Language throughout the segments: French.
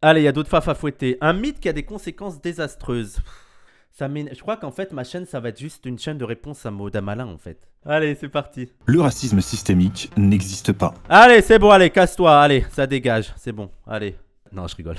Allez, il y a d'autres faf à fouetter. Un mythe qui a des conséquences désastreuses. Ça Je crois qu'en fait, ma chaîne, ça va être juste une chaîne de réponse à mots malin, en fait. Allez, c'est parti. Le racisme systémique n'existe pas. Allez, c'est bon, allez, casse-toi, allez, ça dégage, c'est bon, allez. Non, je rigole.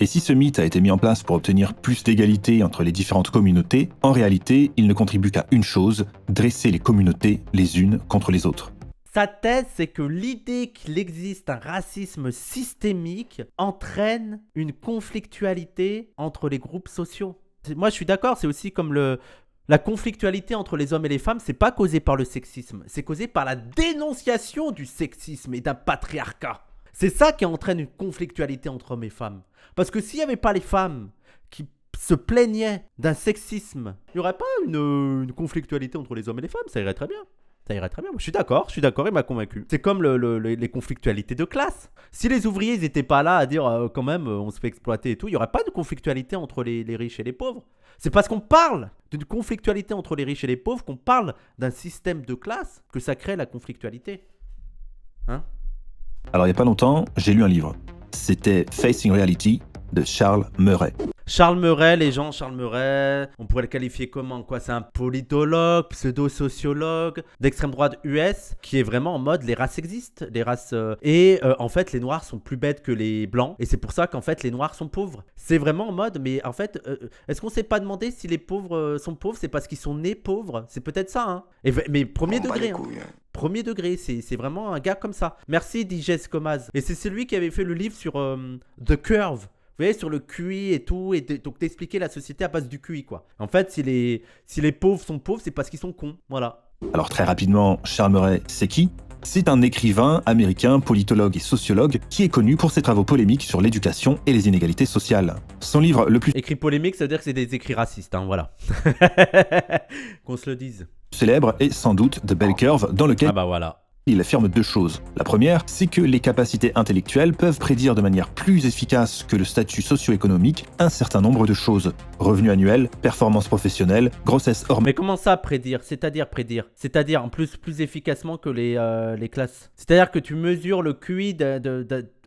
Et si ce mythe a été mis en place pour obtenir plus d'égalité entre les différentes communautés, en réalité, il ne contribue qu'à une chose, dresser les communautés les unes contre les autres. Sa thèse, c'est que l'idée qu'il existe un racisme systémique entraîne une conflictualité entre les groupes sociaux. Moi, je suis d'accord, c'est aussi comme le, la conflictualité entre les hommes et les femmes, c'est pas causé par le sexisme, c'est causé par la dénonciation du sexisme et d'un patriarcat. C'est ça qui entraîne une conflictualité entre hommes et femmes. Parce que s'il n'y avait pas les femmes qui se plaignaient d'un sexisme, il n'y aurait pas une conflictualité entre les hommes et les femmes, ça irait très bien ça irait très bien. Je suis d'accord, je suis d'accord, il m'a convaincu. C'est comme les conflictualités de classe. Si les ouvriers n'étaient pas là à dire euh, quand même euh, on se fait exploiter et tout, il n'y aurait pas de conflictualité entre les, riches et les pauvres. C'est parce qu'on parle d'une conflictualité entre les riches et les pauvres qu'on parle d'un système de classe que ça crée la conflictualité. Hein Alors il n'y a pas longtemps, j'ai lu un livre. C'était Facing Reality de Charles Murray. Charles Murray, les gens, Charles Murray, on pourrait le qualifier comment quoi C'est un politologue, pseudo-sociologue d'extrême droite US qui est vraiment en mode les races existent, les races euh, et euh, en fait les noirs sont plus bêtes que les blancs et c'est pour ça qu'en fait les noirs sont pauvres. C'est vraiment en mode mais en fait euh, est-ce qu'on s'est pas demandé si les pauvres sont pauvres, c'est parce qu'ils sont nés pauvres, c'est peut-être ça hein. Et, mais premier degré. Hein. Hein. Premier degré, c'est vraiment un gars comme ça. Merci DJ Comaz. Et c'est celui qui avait fait le livre sur The Curve, voyez, sur le QI et tout, et donc t'expliquer la société à base du QI, quoi. En fait, si les, si les pauvres sont pauvres, c'est parce qu'ils sont cons, voilà. Alors très rapidement, Charmeret, c'est qui c'est un écrivain américain, politologue et sociologue qui est connu pour ses travaux polémiques sur l'éducation et les inégalités sociales. Son livre le plus... Écrit polémique, ça veut dire que c'est des écrits racistes, hein, voilà. Qu'on se le dise. Célèbre et sans doute de belles ah. Curve, dans lequel... Ah bah voilà il affirme deux choses. La première, c'est que les capacités intellectuelles peuvent prédire de manière plus efficace que le statut socio-économique un certain nombre de choses. Revenu annuel, performance professionnelle, grossesse hormonale. Mais comment ça prédire C'est-à-dire prédire C'est-à-dire en plus plus efficacement que les, euh, classes C'est-à-dire que tu mesures le QI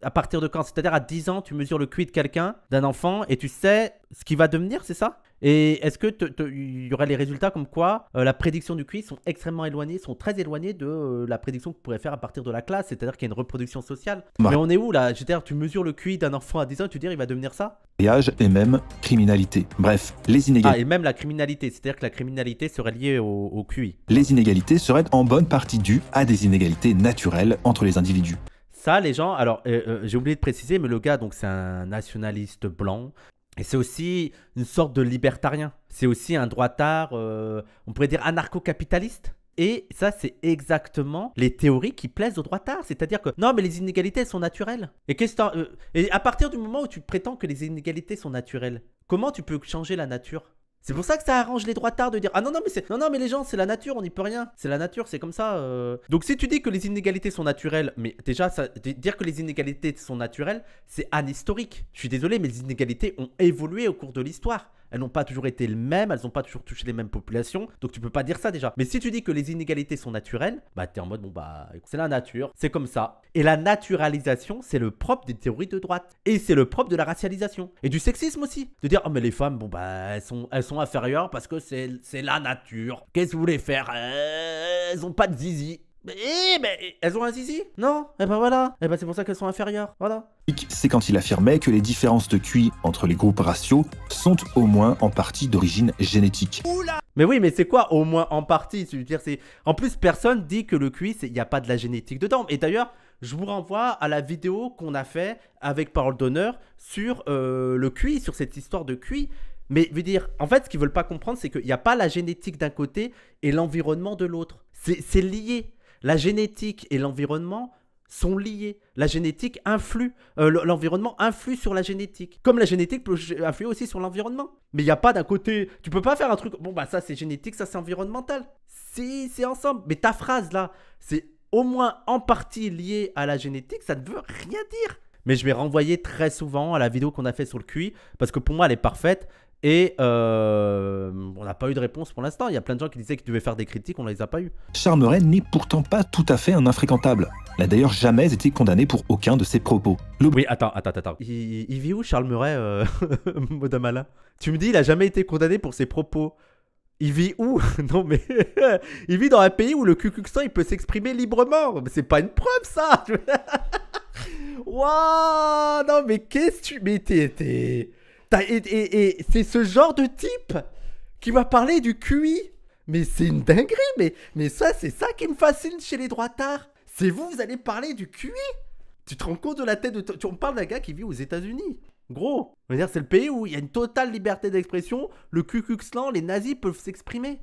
à partir de quand C'est-à-dire à 10 ans, tu mesures le QI de quelqu'un, d'un enfant, et tu sais ce qu'il va devenir, c'est ça et est-ce que il y aurait les résultats comme quoi euh, la prédiction du QI sont extrêmement éloignées, sont très éloignées de euh, la prédiction qu'on pourrait faire à partir de la classe, c'est-à-dire qu'il y a une reproduction sociale. Mais on est où là tu mesures le QI d'un enfant à 10 ans et tu dis il va devenir ça et même criminalité. Bref, les inégalités. Ah, et même la criminalité, c'est-à-dire que la criminalité serait liée au, QI. Les inégalités seraient en bonne partie dues à des inégalités naturelles entre les individus. Ça, les gens, alors euh, j'ai oublié de préciser, mais le gars, donc c'est un nationaliste blanc et c'est aussi une sorte de libertarien. C'est aussi un droitard, euh, on pourrait dire anarcho-capitaliste. Et ça, c'est exactement les théories qui plaisent aux droitards. C'est-à-dire que non, mais les inégalités, elles sont naturelles. Et, euh, et à partir du moment où tu prétends que les inégalités sont naturelles, comment tu peux changer la nature c'est pour ça que ça arrange les droits tard de dire Ah non, non, mais c'est. Non, non, mais les gens, c'est la nature, on n'y peut rien. C'est la nature, c'est comme ça. Euh. Donc si tu dis que les inégalités sont naturelles, mais déjà, ça... dire que les inégalités sont naturelles, c'est anhistorique. Je suis désolé, mais les inégalités ont évolué au cours de l'histoire elles n'ont pas toujours été les mêmes, elles n'ont pas toujours touché les mêmes populations, donc tu peux pas dire ça déjà. Mais si tu dis que les inégalités sont naturelles, bah t'es en mode bon bah c'est la nature, c'est comme ça. Et la naturalisation, c'est le propre des théories de droite. Et c'est le propre de la racialisation. Et du sexisme aussi. De dire, oh mais les femmes, bon bah elles sont, elles sont inférieures parce que c'est la nature. Qu'est-ce que vous voulez faire euh, Elles ont pas de zizi. Eh, mais elles ont un zizi Non Eh ben voilà Eh ben c'est pour ça qu'elles sont inférieures, voilà C'est quand il affirmait que les différences de QI entre les groupes raciaux sont au moins en partie d'origine génétique. mais oui, mais c'est quoi au moins en partie je dire, c'est... En plus, personne dit que le QI, il n'y a pas de la génétique dedans. Et d'ailleurs, je vous renvoie à la vidéo qu'on a fait avec Parole d'honneur sur euh, le QI, sur cette histoire de QI. Mais veut dire, en fait, ce qu'ils veulent pas comprendre, c'est qu'il n'y a pas la génétique d'un côté et l'environnement de l'autre. C'est lié. La génétique et l'environnement sont liés. La génétique influe, euh, l'environnement influe sur la génétique. Comme la génétique peut influer aussi sur l'environnement. Mais il n'y a pas d'un côté, tu peux pas faire un truc, bon bah ça c'est génétique, ça c'est environnemental. Si, c'est ensemble. Mais ta phrase là, c'est au moins en partie lié à la génétique, ça ne veut rien dire. Mais je vais renvoyer très souvent à la vidéo qu'on a faite sur le QI, parce que pour moi elle est parfaite, et euh, on n'a pas eu de réponse pour l'instant. Il y a plein de gens qui disaient qu'ils devaient faire des critiques, on ne les a pas eues. Charmeret n'est pourtant pas tout à fait un infréquentable. Il n'a d'ailleurs jamais été condamné pour aucun de ses propos. Oui, attends, attends, attends. Il, vit où Charmeret, euh... Modamala Tu me dis, il n'a jamais été condamné pour ses propos. Il vit où Non mais il vit dans un pays où le cucuxan il peut s'exprimer librement. Mais c'est pas une preuve ça. Waouh Non mais qu'est-ce que tu mais t'es et, et, et c'est ce genre de type qui va parler du QI. Mais c'est une dinguerie, mais, mais ça, c'est ça qui me fascine chez les droitards. C'est vous, vous allez parler du QI Tu te rends compte de la tête de... Tu, on parle d'un gars qui vit aux États-Unis. Gros, c'est le pays où il y a une totale liberté d'expression, le QQXLan, les nazis peuvent s'exprimer.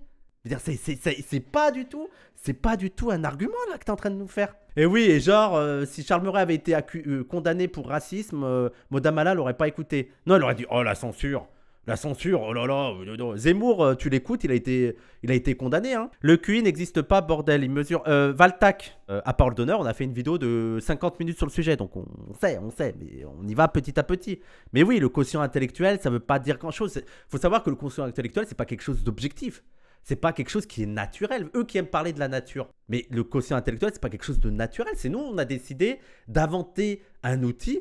C'est pas du tout, c'est pas du tout un argument là que es en train de nous faire. Et eh oui, et genre, euh, si Charles Murray avait été euh, condamné pour racisme, euh, Modamala l'aurait pas écouté. Non, elle aurait dit oh la censure. La censure, oh là là, oh, Zemmour, tu l'écoutes, il a été, il a été condamné. Hein. Le QI n'existe pas, bordel. Il mesure. Valtak, à parole d'honneur, on a fait une vidéo de 50 minutes sur le sujet, donc on, sait, on sait, mais on y va petit à petit. Mais oui, le quotient intellectuel, ça ne veut pas dire grand chose. Il Faut savoir que le quotient intellectuel, c'est pas quelque chose d'objectif. C'est pas quelque chose qui est naturel. Eux qui aiment parler de la nature. Mais le quotient intellectuel, c'est pas quelque chose de naturel. C'est nous, on a décidé d'inventer un outil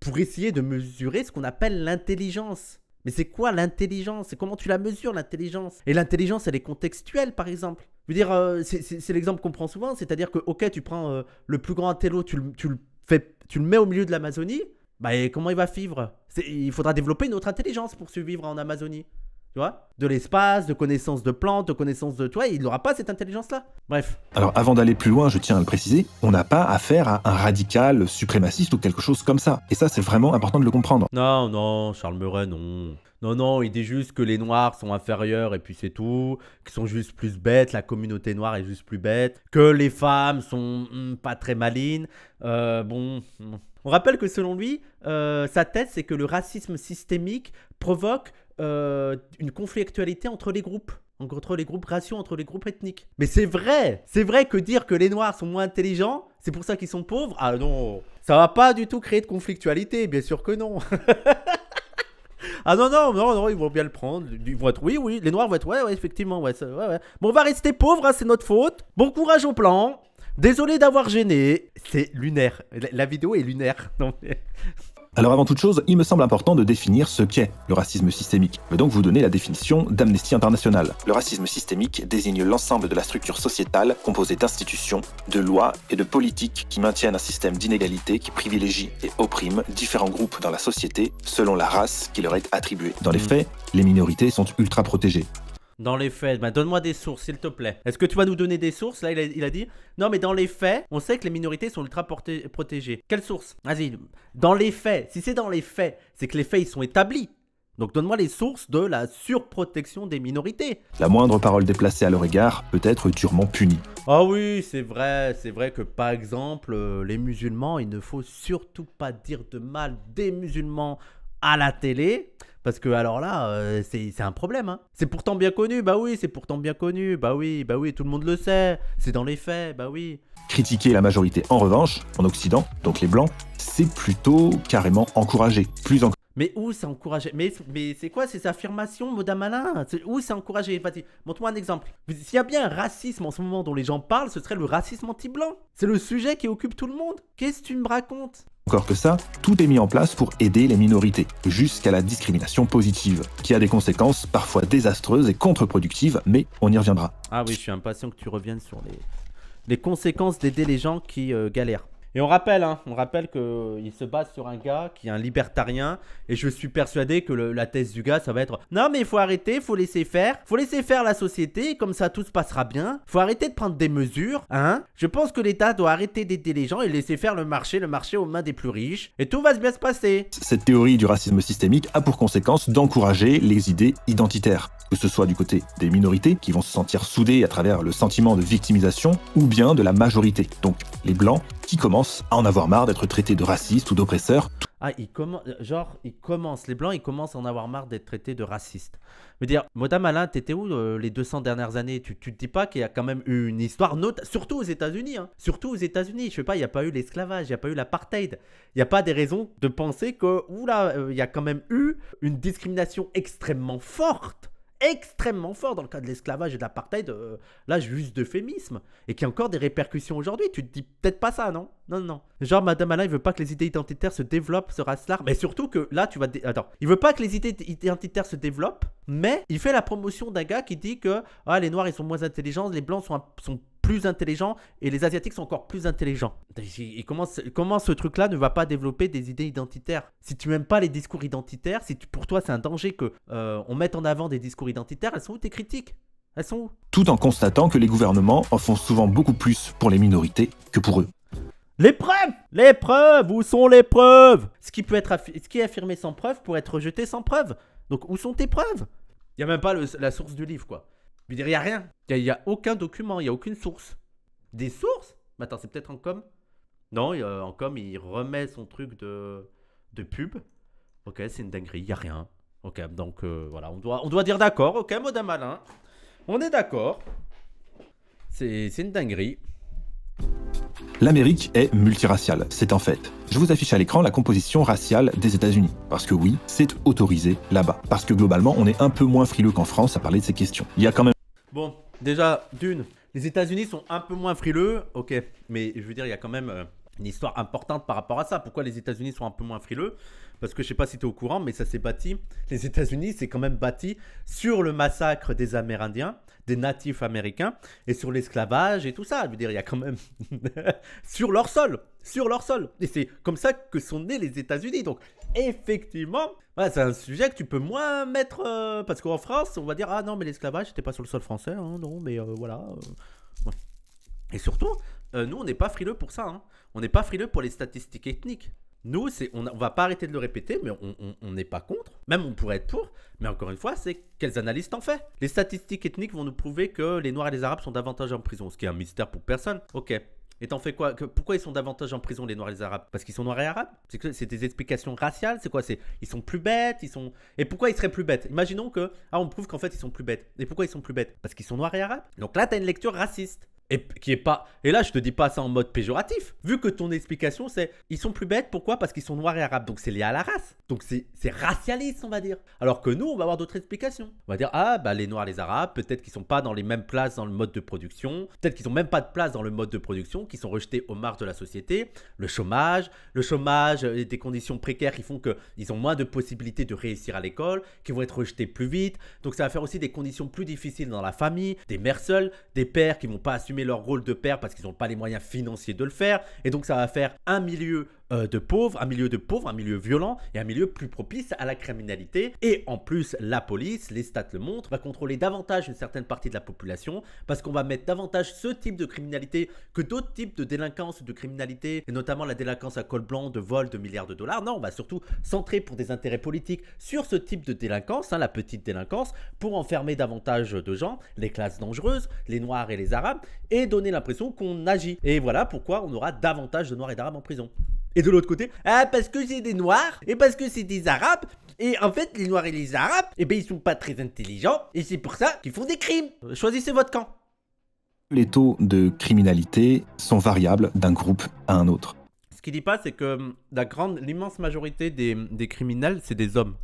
pour essayer de mesurer ce qu'on appelle l'intelligence. Mais c'est quoi l'intelligence Et comment tu la mesures, l'intelligence Et l'intelligence, elle est contextuelle, par exemple. Je veux dire, euh, c'est l'exemple qu'on prend souvent, c'est-à-dire que, ok, tu prends euh, le plus grand intello, tu, le fais, tu le mets au milieu de l'Amazonie, bah, et comment il va vivre Il faudra développer une autre intelligence pour survivre en Amazonie tu vois de l'espace, de connaissances de plantes, de connaissances de toi, il n'aura pas cette intelligence-là. Bref. Alors avant d'aller plus loin, je tiens à le préciser, on n'a pas affaire à un radical suprémaciste ou quelque chose comme ça. Et ça, c'est vraiment important de le comprendre. Non, non, Charles Murray, non. Non, non, il dit juste que les Noirs sont inférieurs et puis c'est tout, qu'ils sont juste plus bêtes, la communauté noire est juste plus bête, que les femmes sont hmm, pas très malines. Euh, bon, hmm. on rappelle que selon lui, euh, sa thèse, c'est que le racisme systémique provoque euh, une conflictualité entre les groupes entre les groupes raciaux, entre les groupes ethniques. Mais c'est vrai C'est vrai que dire que les Noirs sont moins intelligents, c'est pour ça qu'ils sont pauvres Ah non Ça va pas du tout créer de conflictualité, bien sûr que non Ah non, non, non, non, ils vont bien le prendre. Ils vont être, oui, oui, les Noirs vont être, ouais, ouais, effectivement, ouais, Bon, on va rester pauvres, hein, c'est notre faute. Bon courage au plan Désolé d'avoir gêné. C'est lunaire. La, la vidéo est lunaire. Non mais... Alors avant toute chose, il me semble important de définir ce qu'est le racisme systémique. Je vais donc vous donner la définition d'Amnesty International. Le racisme systémique désigne l'ensemble de la structure sociétale composée d'institutions, de lois et de politiques qui maintiennent un système d'inégalité qui privilégie et opprime différents groupes dans la société selon la race qui leur est attribuée. Dans les mm. faits, les minorités sont ultra protégées. Dans les faits, bah, donne-moi des sources, s'il te plaît. Est-ce que tu vas nous donner des sources Là, il a, dit Non, mais dans les faits, on sait que les minorités sont ultra protégées. Quelle source Vas-y, dans les faits. Si c'est dans les faits, c'est que les faits, ils sont établis. Donc donne-moi les sources de la surprotection des minorités. La moindre parole déplacée à leur égard peut être durement punie. Ah oui, c'est vrai, c'est vrai que par exemple, euh, les musulmans, il ne faut surtout pas dire de mal des musulmans à la télé. Parce que alors là, euh, c'est un problème. Hein. C'est pourtant bien connu, bah oui, c'est pourtant bien connu, bah oui, bah oui, tout le monde le sait, c'est dans les faits, bah oui. Critiquer la majorité en revanche, en Occident, donc les Blancs, c'est plutôt carrément encouragé. Plus encore. Mais où c'est encouragé Mais, mais c'est quoi ces affirmations, Madame Alain Où c'est encouragé montre-moi un exemple. S'il y a bien un racisme en ce moment dont les gens parlent, ce serait le racisme anti-blanc. C'est le sujet qui occupe tout le monde. Qu'est-ce que tu me racontes encore que ça, tout est mis en place pour aider les minorités, jusqu'à la discrimination positive, qui a des conséquences parfois désastreuses et contre-productives, mais on y reviendra. Ah oui, je suis impatient que tu reviennes sur les, conséquences d'aider les gens qui euh, galèrent. Et on rappelle, hein, on rappelle qu'il euh, se base sur un gars qui est un libertarien. Et je suis persuadé que la thèse du gars, ça va être Non, mais il faut arrêter, il faut laisser faire. faut laisser faire la société, comme ça tout se passera bien. faut arrêter de prendre des mesures. Hein. Je pense que l'État doit arrêter d'aider les gens et laisser faire le marché, le marché aux mains des plus riches. Et tout va bien se passer. Cette théorie du racisme systémique a pour conséquence d'encourager les idées identitaires que ce soit du côté des minorités, qui vont se sentir soudées à travers le sentiment de victimisation, ou bien de la majorité, donc les blancs, qui commencent à en avoir marre d'être traité de raciste ou d'oppresseur. Ah, il commence, genre, il commence, les Blancs, ils commencent à en avoir marre d'être traités de raciste Je veux dire, Madame Alain, t'étais où euh, les 200 dernières années tu, te dis pas qu'il y a quand même eu une histoire, note, surtout aux États-Unis, hein, surtout aux États-Unis, je sais pas, il n'y a pas eu l'esclavage, il n'y a pas eu l'apartheid, il n'y a pas des raisons de penser que, oula, euh, il y a quand même eu une discrimination extrêmement forte extrêmement fort dans le cas de l'esclavage et de l'apartheid, euh, là juste d'euphémisme, et qui a encore des répercussions aujourd'hui. Tu te dis peut-être pas ça, non Non, non. Genre, Madame Alain, il veut pas que les idées identitaires se développent, ce race mais surtout que là, tu vas... Attends, il veut pas que les idées identitaires se développent, mais il fait la promotion d'un gars qui dit que ah, les noirs, ils sont moins intelligents, les blancs sont, sont plus intelligents et les Asiatiques sont encore plus intelligents. Et comment, comment ce truc-là ne va pas développer des idées identitaires Si tu n'aimes pas les discours identitaires, si pour toi c'est un danger que euh, on mette en avant des discours identitaires, elles sont où tes critiques Elles sont où Tout en constatant que les gouvernements en font souvent beaucoup plus pour les minorités que pour eux. Les preuves Les preuves Où sont les preuves ce qui, peut être ce qui est affirmé sans preuve pour être rejeté sans preuve. Donc où sont tes preuves Il n'y a même pas la source du livre, quoi. Je il n'y a rien. Il n'y a, aucun document, il n'y a aucune source. Des sources Mais attends, c'est peut-être en com Non, en com, il remet son truc de, de pub. Ok, c'est une dinguerie, il n'y a rien. Ok, donc euh, voilà, on doit, on doit dire d'accord. Ok, madame Malin. On est d'accord. C'est une dinguerie. L'Amérique est multiraciale, c'est en fait. Je vous affiche à l'écran la composition raciale des États-Unis, parce que oui, c'est autorisé là-bas, parce que globalement, on est un peu moins frileux qu'en France à parler de ces questions. Il y a quand même Bon, déjà, d'une, les États-Unis sont un peu moins frileux, ok, mais je veux dire, il y a quand même euh, une histoire importante par rapport à ça. Pourquoi les États-Unis sont un peu moins frileux Parce que je ne sais pas si tu es au courant, mais ça s'est bâti. Les États-Unis, c'est quand même bâti sur le massacre des Amérindiens des natifs américains et sur l'esclavage et tout ça. Je veux dire, il y a quand même sur leur sol, sur leur sol. Et c'est comme ça que sont nés les États-Unis. Donc, effectivement, c'est un sujet que tu peux moins mettre euh, parce qu'en France, on va dire ah non mais l'esclavage c'était pas sur le sol français, hein, non mais euh, voilà. Euh, et surtout, nous on n'est pas frileux pour ça. Hein. On n'est pas frileux pour les statistiques ethniques. Nous, c'est, on, ne va pas arrêter de le répéter, mais on n'est pas contre. Même on pourrait être pour. Mais encore une fois, c'est quels analyses t'en fais Les statistiques ethniques vont nous prouver que les Noirs et les Arabes sont davantage en prison, ce qui est un mystère pour personne. Ok, et t'en fais quoi Pourquoi ils sont davantage en prison les Noirs et les Arabes Parce qu'ils sont Noirs et Arabes C'est que c'est des explications raciales C'est quoi C'est ils sont plus bêtes Ils sont et pourquoi ils seraient plus bêtes Imaginons que ah on prouve qu'en fait ils sont plus bêtes. Et pourquoi ils sont plus bêtes Parce qu'ils sont Noirs et Arabes. Donc là t'as une lecture raciste. Et, qui est pas... et là, je te dis pas ça en mode péjoratif, vu que ton explication c'est ils sont plus bêtes, pourquoi Parce qu'ils sont noirs et arabes, donc c'est lié à la race. Donc c'est racialiste, on va dire. Alors que nous, on va avoir d'autres explications. On va dire ah, bah les noirs, les arabes, peut-être qu'ils sont pas dans les mêmes places dans le mode de production, peut-être qu'ils ont même pas de place dans le mode de production, qui sont rejetés au marges de la société, le chômage, le chômage, des conditions précaires qui font qu'ils ont moins de possibilités de réussir à l'école, qui vont être rejetés plus vite. Donc ça va faire aussi des conditions plus difficiles dans la famille, des mères seules, des pères qui vont pas assumer leur rôle de père parce qu'ils n'ont pas les moyens financiers de le faire. Et donc ça va faire un milieu euh, de pauvres, un milieu de pauvres, un milieu violent et un milieu plus propice à la criminalité. Et en plus, la police, les stats le montrent, va contrôler davantage une certaine partie de la population parce qu'on va mettre davantage ce type de criminalité que d'autres types de délinquance, de criminalité, et notamment la délinquance à col blanc, de vol de milliards de dollars. Non, on va surtout centrer pour des intérêts politiques sur ce type de délinquance, hein, la petite délinquance, pour enfermer davantage de gens, les classes dangereuses, les noirs et les arabes, et donner l'impression qu'on agit. Et voilà pourquoi on aura davantage de noirs et d'arabes en prison. Et de l'autre côté, ah parce que c'est des noirs et parce que c'est des arabes. Et en fait, les noirs et les arabes, eh ben ils sont pas très intelligents et c'est pour ça qu'ils font des crimes. Euh, choisissez votre camp. Les taux de criminalité sont variables d'un groupe à un autre. Ce qu'il dit pas, c'est que hum, la grande, l'immense majorité des, des criminels, c'est des hommes.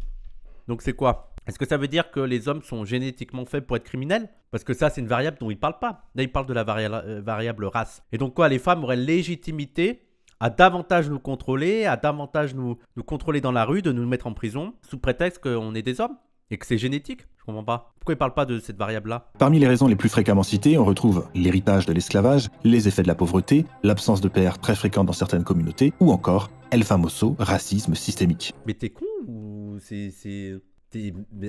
Donc c'est quoi Est-ce que ça veut dire que les hommes sont génétiquement faits pour être criminels Parce que ça, c'est une variable dont il parle pas. Là, il parle de la euh, variable race. Et donc quoi, les femmes auraient légitimité à davantage nous contrôler, à davantage nous, contrôler dans la rue, de nous mettre en prison, sous prétexte qu'on est des hommes et que c'est génétique. Je comprends pas. Pourquoi il parle pas de cette variable-là Parmi les raisons les plus fréquemment citées, on retrouve l'héritage de l'esclavage, les effets de la pauvreté, l'absence de père très fréquente dans certaines communautés, ou encore El Famoso, racisme systémique. Mais t'es con ou c'est...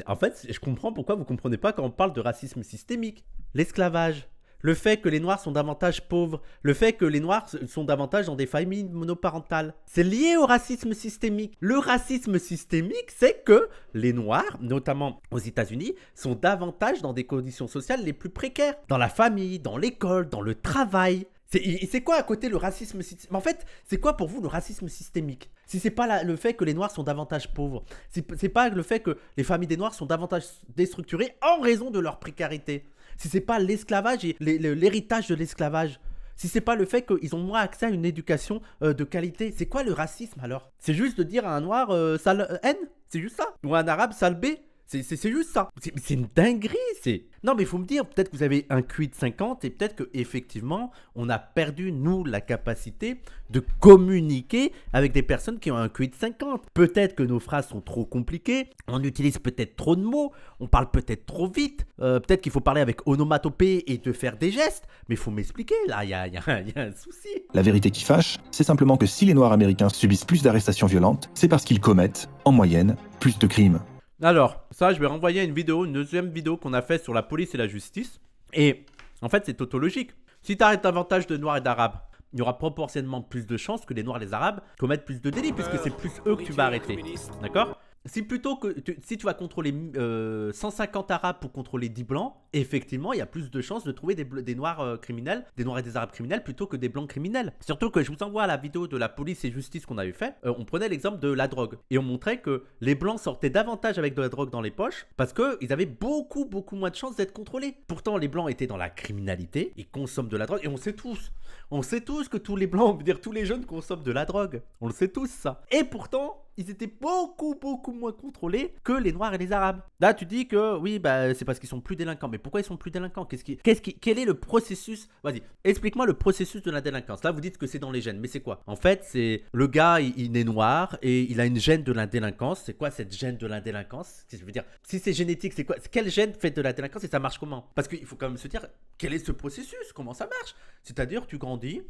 En fait, je comprends pourquoi vous comprenez pas quand on parle de racisme systémique. L'esclavage, le fait que les Noirs sont davantage pauvres, le fait que les Noirs sont davantage dans des familles monoparentales. C'est lié au racisme systémique. Le racisme systémique, c'est que les Noirs, notamment aux États-Unis, sont davantage dans des conditions sociales les plus précaires. Dans la famille, dans l'école, dans le travail. C'est quoi à côté le racisme systémique En fait, c'est quoi pour vous le racisme systémique Si c'est pas le fait que les Noirs sont davantage pauvres, si c'est pas le fait que les familles des Noirs sont davantage déstructurées en raison de leur précarité, si c'est pas l'esclavage et l'héritage de l'esclavage, si c'est pas le fait qu'ils ont moins accès à une éducation euh, de qualité, c'est quoi le racisme alors C'est juste de dire à un Noir euh, sale euh, N C'est juste ça Ou à un Arabe sale B c'est juste ça. C'est une dinguerie, c'est... Non, mais il faut me dire, peut-être que vous avez un QI de 50 et peut-être qu'effectivement, on a perdu, nous, la capacité de communiquer avec des personnes qui ont un QI de 50. Peut-être que nos phrases sont trop compliquées, on utilise peut-être trop de mots, on parle peut-être trop vite, euh, peut-être qu'il faut parler avec onomatopée et de faire des gestes, mais il faut m'expliquer, là, il y a un souci. La vérité qui fâche, c'est simplement que si les Noirs américains subissent plus d'arrestations violentes, c'est parce qu'ils commettent, en moyenne, plus de crimes. Alors, ça, je vais renvoyer à une vidéo, une deuxième vidéo qu'on a faite sur la police et la justice. Et en fait, c'est tautologique. Si tu arrêtes davantage de noirs et d'arabes, il y aura proportionnellement plus de chances que les noirs et les arabes commettent plus de délits, puisque c'est plus eux que tu vas arrêter. D'accord si plutôt que tu, si tu vas contrôler 150 euh, arabes pour contrôler 10 blancs, effectivement, il y a plus de chances de trouver des, noirs euh, criminels, des noirs et des arabes criminels plutôt que des blancs criminels. Surtout que je vous envoie la vidéo de la police et justice qu'on avait fait, euh, on prenait l'exemple de la drogue et on montrait que les blancs sortaient davantage avec de la drogue dans les poches parce que ils avaient beaucoup beaucoup moins de chances d'être contrôlés. Pourtant, les blancs étaient dans la criminalité, ils consomment de la drogue et on sait tous, on sait tous que tous les blancs, on veut dire tous les jeunes consomment de la drogue. On le sait tous ça. Et pourtant, ils étaient beaucoup, beaucoup moins contrôlés que les Noirs et les Arabes. Là, tu dis que oui, bah, c'est parce qu'ils sont plus délinquants. Mais pourquoi ils sont plus délinquants Qu'est-ce qui, qu'est-ce qui, Quel est le processus Vas-y, explique-moi le processus de la délinquance. Là, vous dites que c'est dans les gènes. Mais c'est quoi En fait, c'est le gars, il, est noir et il a une gêne de la délinquance. C'est quoi cette gêne de la délinquance Je veux dire, si c'est génétique, c'est quoi Quelle gène fait de la délinquance et ça marche comment Parce qu'il faut quand même se dire, quel est ce processus Comment ça marche C'est-à-dire, tu grandis.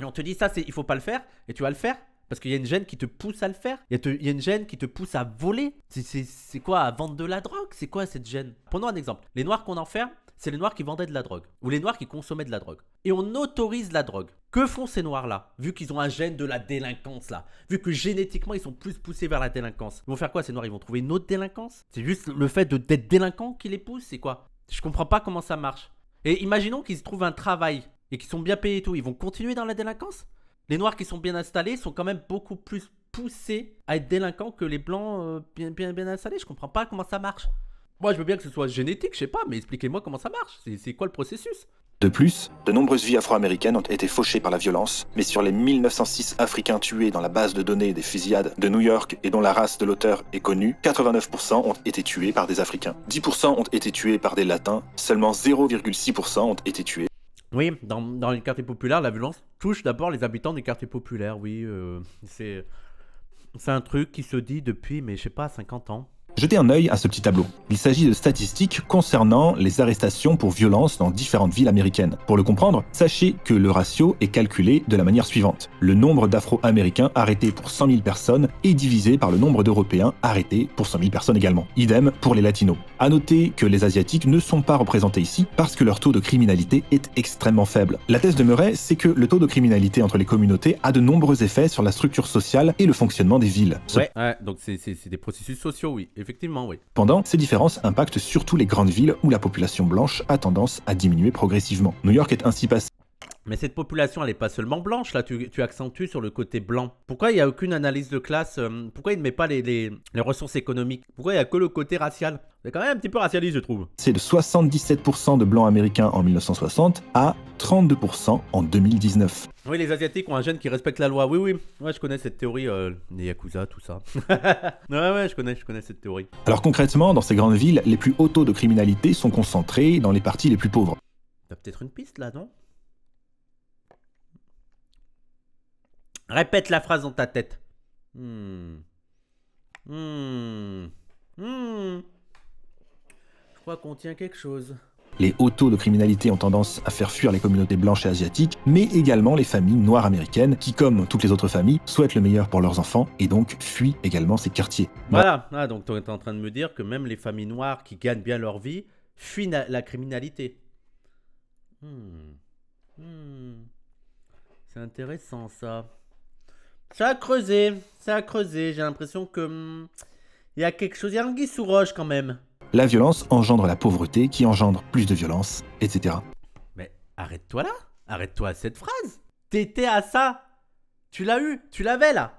Et on te dit ça, c'est il faut pas le faire, et tu vas le faire. Parce qu'il y a une gêne qui te pousse à le faire. Il y, a, une gêne qui te pousse à voler. C'est quoi À vendre de la drogue C'est quoi cette gêne Prenons un exemple. Les noirs qu'on enferme, c'est les noirs qui vendaient de la drogue. Ou les noirs qui consommaient de la drogue. Et on autorise la drogue. Que font ces noirs-là Vu qu'ils ont un gène de la délinquance, là. Vu que génétiquement, ils sont plus poussés vers la délinquance. Ils vont faire quoi ces noirs Ils vont trouver une autre délinquance C'est juste le fait d'être délinquant qui les pousse C'est quoi Je comprends pas comment ça marche. Et imaginons qu'ils se trouvent un travail et qu'ils sont bien payés et tout. Ils vont continuer dans la délinquance les noirs qui sont bien installés sont quand même beaucoup plus poussés à être délinquants que les blancs euh, bien, bien, bien installés. Je comprends pas comment ça marche. Moi, je veux bien que ce soit génétique, je sais pas, mais expliquez-moi comment ça marche. C'est quoi le processus De plus, de nombreuses vies afro-américaines ont été fauchées par la violence, mais sur les 1906 Africains tués dans la base de données des fusillades de New York et dont la race de l'auteur est connue, 89% ont été tués par des Africains. 10% ont été tués par des Latins, seulement 0,6% ont été tués oui, dans, dans, les quartiers populaires, la violence touche d'abord les habitants des quartiers populaires, oui. Euh, c'est un truc qui se dit depuis, mais je sais pas, 50 ans. Jetez un œil à ce petit tableau. Il s'agit de statistiques concernant les arrestations pour violence dans différentes villes américaines. Pour le comprendre, sachez que le ratio est calculé de la manière suivante. Le nombre d'Afro-Américains arrêtés pour 100 000 personnes est divisé par le nombre d'Européens arrêtés pour 100 000 personnes également. Idem pour les Latinos. À noter que les Asiatiques ne sont pas représentés ici parce que leur taux de criminalité est extrêmement faible. La thèse de Murray, c'est que le taux de criminalité entre les communautés a de nombreux effets sur la structure sociale et le fonctionnement des villes. Ouais, ouais donc c'est des processus sociaux, oui. Effectivement, oui. Pendant, ces différences impactent surtout les grandes villes où la population blanche a tendance à diminuer progressivement. New York est ainsi passé mais cette population, elle n'est pas seulement blanche, là, tu, accentues sur le côté blanc. Pourquoi il n'y a aucune analyse de classe euh, Pourquoi il ne met pas les, ressources économiques Pourquoi il n'y a que le côté racial C'est quand même un petit peu racialiste, je trouve. C'est de 77% de blancs américains en 1960 à 32% en 2019. Oui, les Asiatiques ont un jeune qui respecte la loi. Oui, oui, ouais, je connais cette théorie, les euh, Yakuza, tout ça. ouais, ouais, je connais, je connais cette théorie. Alors concrètement, dans ces grandes villes, les plus hauts taux de criminalité sont concentrés dans les parties les plus pauvres. T'as peut-être une piste là, non Répète la phrase dans ta tête. Hmm. hmm. Hmm. Je crois qu'on tient quelque chose. Les hauts taux de criminalité ont tendance à faire fuir les communautés blanches et asiatiques, mais également les familles noires américaines qui, comme toutes les autres familles, souhaitent le meilleur pour leurs enfants et donc fuient également ces quartiers. Voilà, ah, donc tu es en train de me dire que même les familles noires qui gagnent bien leur vie fuient la, criminalité. Hmm. Hmm. C'est intéressant ça. Ça a creusé, ça a creusé. J'ai l'impression que. Hmm, il y a quelque chose, il y a un gui sous roche quand même. La violence engendre la pauvreté qui engendre plus de violence, etc. Mais arrête-toi là Arrête-toi à cette phrase T'étais à ça Tu l'as eu Tu l'avais là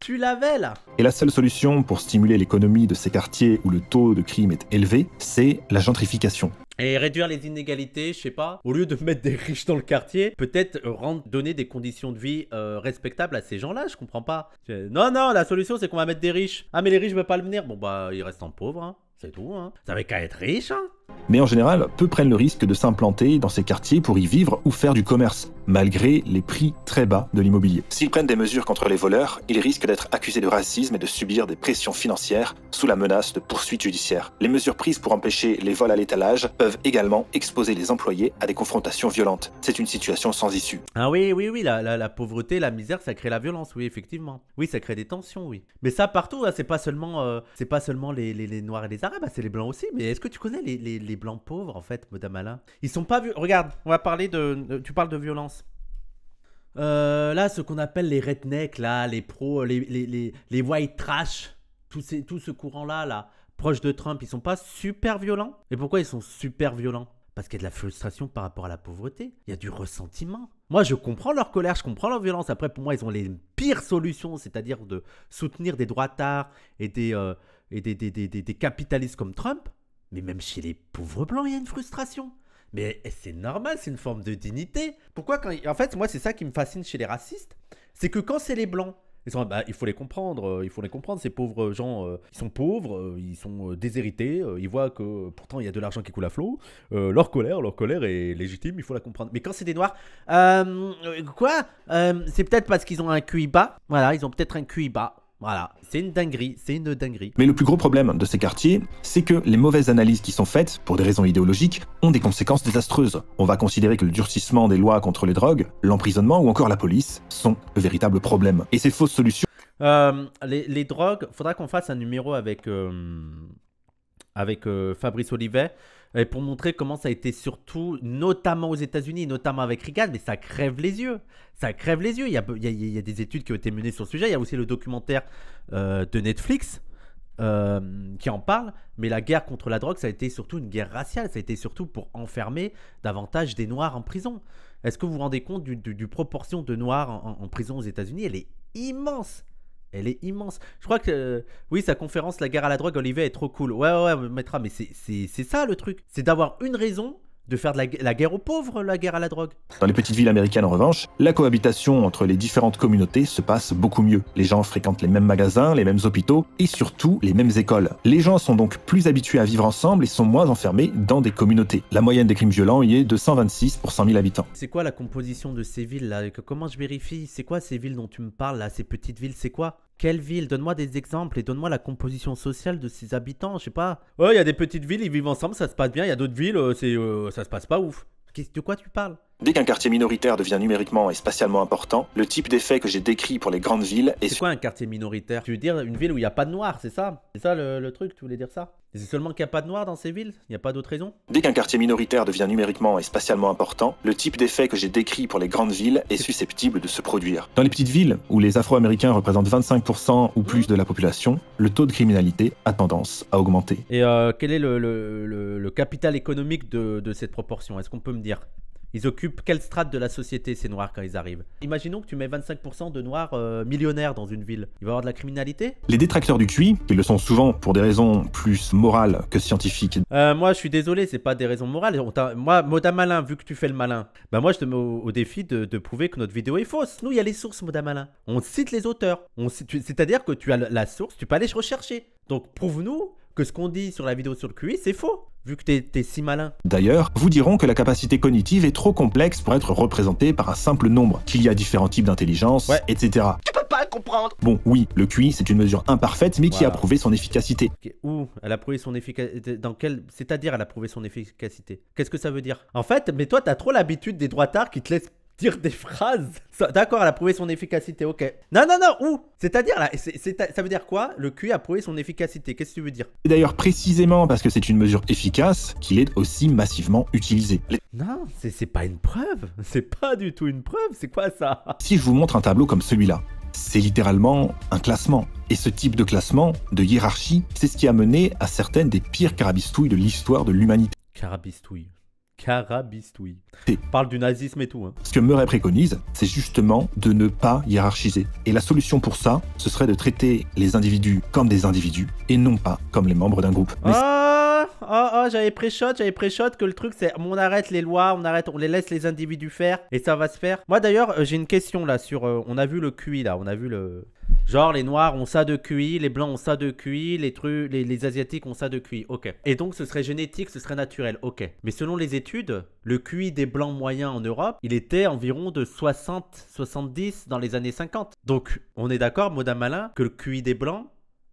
tu l'avais là Et la seule solution pour stimuler l'économie de ces quartiers où le taux de crime est élevé, c'est la gentrification. Et réduire les inégalités, je sais pas, au lieu de mettre des riches dans le quartier, peut-être donner des conditions de vie euh, respectables à ces gens-là, je comprends pas. Non, non, la solution c'est qu'on va mettre des riches. Ah mais les riches veulent pas le venir. Bon bah ils restent en pauvres, hein. c'est tout. Hein. Ça avait qu'à être riche, hein. Mais en général, peu prennent le risque de s'implanter dans ces quartiers pour y vivre ou faire du commerce, malgré les prix très bas de l'immobilier. S'ils prennent des mesures contre les voleurs, ils risquent d'être accusés de racisme et de subir des pressions financières sous la menace de poursuites judiciaires. Les mesures prises pour empêcher les vols à l'étalage peuvent également exposer les employés à des confrontations violentes. C'est une situation sans issue. Ah oui, oui, oui, la, pauvreté, la misère, ça crée la violence, oui, effectivement. Oui, ça crée des tensions, oui. Mais ça partout, hein, c'est pas seulement, euh, pas seulement les, Noirs et les Arabes, hein, c'est les Blancs aussi. Mais est-ce que tu connais les les blancs pauvres, en fait, madame Alain, Ils sont pas Regarde, on va parler de. Tu parles de violence. Euh, là, ce qu'on appelle les rednecks, là, les pros, euh, les, les, les, les white trash, tout, tout ce courant-là, là, proche de Trump, ils sont pas super violents Et pourquoi ils sont super violents parce qu'il y a de la frustration par rapport à la pauvreté, il y a du ressentiment. Moi, je comprends leur colère, je comprends leur violence. Après, pour moi, ils ont les pires solutions, c'est-à-dire de soutenir des droits et euh, et des, des, capitalistes comme Trump. Mais même chez les pauvres blancs, il y a une frustration. Mais c'est normal, c'est une forme de dignité. Pourquoi quand... En fait, moi, c'est ça qui me fascine chez les racistes. C'est que quand c'est les blancs, ils sont, bah, il faut les comprendre, euh, il faut les comprendre, ces pauvres gens, euh, ils sont pauvres, euh, ils sont déshérités, ils voient que pourtant il y a de l'argent qui coule à flot, leur colère, leur colère est légitime, il faut la comprendre. Mais quand c'est des noirs, quoi C'est peut-être parce qu'ils ont un QI bas, voilà, ils ont peut-être un QI bas, voilà, c'est une dinguerie, c'est une dinguerie. Mais le plus gros problème de ces quartiers, c'est que les mauvaises analyses qui sont faites, pour des raisons idéologiques, ont des conséquences désastreuses. On va considérer que le durcissement des lois contre les drogues, l'emprisonnement ou encore la police sont de véritables problème. Et ces fausses solutions... Euh, les, drogues, faudra qu'on fasse un numéro avec, euh, avec euh, Fabrice Olivet et pour montrer comment ça a été surtout, notamment aux États-Unis, notamment avec Reagan, mais ça crève les yeux. Ça crève les yeux. Il y a, il des études qui ont été menées sur le sujet. Il y a aussi le documentaire euh, de Netflix. Euh, qui en parle, mais la guerre contre la drogue, ça a été surtout une guerre raciale, ça a été surtout pour enfermer davantage des Noirs en prison. Est-ce que vous vous rendez compte du, proportion de Noirs en, en prison aux États-Unis Elle est immense. Elle est immense. Je crois que, oui, sa conférence La guerre à la drogue, Olivier, est trop cool. Ouais, ouais, ouais, mettra. mais c'est ça le truc. C'est d'avoir une raison de faire de la, guerre aux pauvres, la guerre à la drogue. Dans les petites villes américaines, en revanche, la cohabitation entre les différentes communautés se passe beaucoup mieux. Les gens fréquentent les mêmes magasins, les mêmes hôpitaux et surtout les mêmes écoles. Les gens sont donc plus habitués à vivre ensemble et sont moins enfermés dans des communautés. La moyenne des crimes violents y est de 126 pour 100 000 habitants. C'est quoi la composition de ces villes là Comment je vérifie C'est quoi ces villes dont tu me parles là Ces petites villes, c'est quoi quelle ville Donne-moi des exemples et donne-moi la composition sociale de ses habitants, je sais pas. Ouais, il y a des petites villes, ils vivent ensemble, ça se passe bien, il y a d'autres villes, euh, c'est, euh, ça se passe pas ouf. De quoi tu parles Dès qu'un quartier minoritaire devient numériquement et spatialement important, le type d'effet que j'ai décrit pour les grandes villes est... C'est quoi un quartier minoritaire Tu veux dire une ville où il n'y a pas de noir, c'est ça C'est ça le, truc, tu voulais dire ça c'est seulement qu'il n'y a pas de noir dans ces villes Il n'y a pas d'autre raison Dès qu'un quartier minoritaire devient numériquement et spatialement important, le type d'effet que j'ai décrit pour les grandes villes est susceptible de se produire. Dans les petites villes, où les Afro-Américains représentent 25% ou plus de la population, le taux de criminalité a tendance à augmenter. Et euh, quel est le, capital économique de cette proportion Est-ce qu'on peut me dire ils occupent quelle strate de la société ces noirs quand ils arrivent Imaginons que tu mets 25% de noirs euh, millionnaires dans une ville. Il va y avoir de la criminalité Les détracteurs du QI, ils le sont souvent pour des raisons plus morales que scientifiques. Euh, moi, je suis désolé, c'est pas des raisons morales. moi, Moda Malin, vu que tu fais le malin, bah moi je te mets au, défi de, prouver que notre vidéo est fausse. Nous, il y a les sources, Moda Malin. On cite les auteurs. C'est-à-dire que tu as la source, tu peux aller rechercher. Donc prouve-nous que ce qu'on dit sur la vidéo sur le QI, c'est faux, vu que t'es si malin. D'ailleurs, vous diront que la capacité cognitive est trop complexe pour être représentée par un simple nombre, qu'il y a différents types d'intelligence, etc. Tu peux pas comprendre Bon, oui, le QI, c'est une mesure imparfaite, mais qui a prouvé son efficacité. Où Elle a prouvé son efficacité Dans quel... C'est-à-dire, elle a prouvé son efficacité Qu'est-ce que ça veut dire En fait, mais toi, t'as trop l'habitude des droits d'art qui te laissent dire des phrases. D'accord, elle a prouvé son efficacité, ok. Non, non, non, où C'est-à-dire, là, ça veut dire quoi Le QI a prouvé son efficacité, qu'est-ce que tu veux dire D'ailleurs, précisément parce que c'est une mesure efficace qu'il est aussi massivement utilisé. Non, c'est pas une preuve, c'est pas du tout une preuve, c'est quoi ça Si je vous montre un tableau comme celui-là, c'est littéralement un classement. Et ce type de classement, de hiérarchie, c'est ce qui a mené à certaines des pires carabistouilles de l'histoire de l'humanité. Carabistouille, Carabistouille. Parle du nazisme et tout. Hein. Ce que Murray préconise, c'est justement de ne pas hiérarchiser. Et la solution pour ça, ce serait de traiter les individus comme des individus et non pas comme les membres d'un groupe. Ah oh, j'avais pré-shot, j'avais pré que le truc c'est on arrête les lois, on arrête, on les laisse les individus faire et ça va se faire. Moi d'ailleurs, euh, j'ai une question là sur. Euh, on a vu le QI là, on a vu le. Genre les noirs ont ça de QI, les blancs ont ça de QI, les, trucs, les, asiatiques ont ça de QI, ok. Et donc ce serait génétique, ce serait naturel, ok. Mais selon les études, le QI des blancs moyens en Europe, il était environ de 60, 70 dans les années 50. Donc on est d'accord, Madame malin que le QI des blancs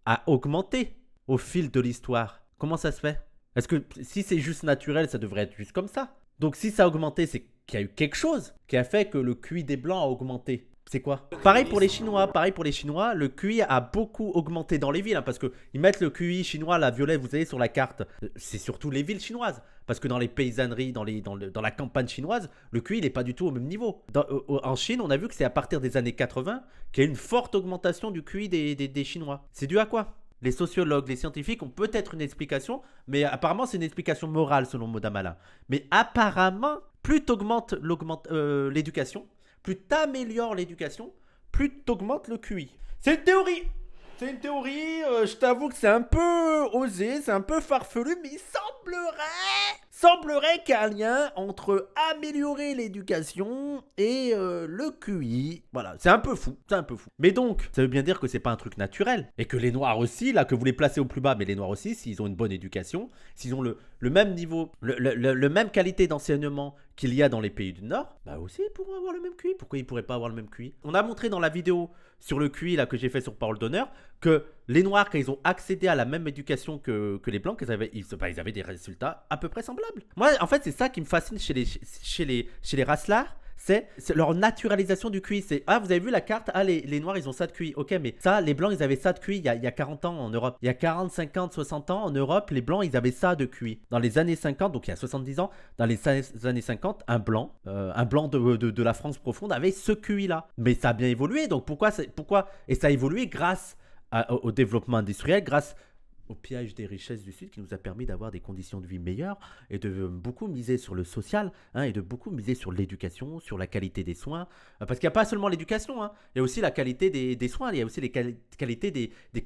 a augmenté au fil de l'histoire. Comment ça se fait Est-ce que si c'est juste naturel, ça devrait être juste comme ça Donc si ça a augmenté, c'est qu'il y a eu quelque chose qui a fait que le QI des Blancs a augmenté. C'est quoi Pareil pour les Chinois, pareil pour les Chinois, le QI a beaucoup augmenté dans les villes, hein, parce que mettent le QI chinois, la violet, vous allez sur la carte. C'est surtout les villes chinoises, parce que dans les paysanneries, dans, dans, la campagne chinoise, le QI, n'est pas du tout au même niveau. en Chine, on a vu que c'est à partir des années 80 qu'il y a une forte augmentation du QI des Chinois. C'est dû à quoi les sociologues, les scientifiques ont peut-être une explication, mais apparemment c'est une explication morale selon Modamala. Mais apparemment, plus augmente euh, l'éducation, plus t'améliores l'éducation, plus tu le QI. C'est une théorie C'est une théorie, euh, je t'avoue que c'est un peu osé, c'est un peu farfelu, mais il semblerait semblerait qu'il y ait un lien entre améliorer l'éducation et euh, le QI. Voilà, c'est un peu fou, c'est un peu fou. Mais donc, ça veut bien dire que c'est pas un truc naturel. Et que les Noirs aussi, là, que vous les placez au plus bas, mais les Noirs aussi, s'ils ont une bonne éducation, s'ils ont le, même niveau, le, le même qualité d'enseignement qu'il y a dans les pays du Nord, bah aussi ils pourront avoir le même QI. Pourquoi ils pourraient pas avoir le même QI On a montré dans la vidéo sur le QI, là, que j'ai fait sur Parole d'honneur, que les Noirs, quand ils ont accédé à la même éducation que, les Blancs, ils avaient, bah, ils, avaient des résultats à peu près semblables. Moi, en fait, c'est ça qui me fascine chez les, chez les, chez les c'est leur naturalisation du QI. C'est ah, vous avez vu la carte Ah, les, noirs ils ont ça de QI. Ok, mais ça, les blancs ils avaient ça de QI il y a, il 40 ans en Europe. Il y a 40, 50, 60 ans en Europe, les blancs ils avaient ça de QI. Dans les années 50, donc il y a 70 ans, dans les années 50, un blanc, euh, un blanc de, la France profonde avait ce QI là. Mais ça a bien évolué, donc pourquoi, pourquoi Et ça a évolué grâce au développement industriel grâce au pillage des richesses du Sud qui nous a permis d'avoir des conditions de vie meilleures et de euh, beaucoup miser sur le social hein, et de beaucoup miser sur l'éducation, sur la qualité des soins. Euh, parce qu'il n'y a pas seulement l'éducation, hein. il y a aussi la qualité des, soins, il y a aussi les qualité qualités des,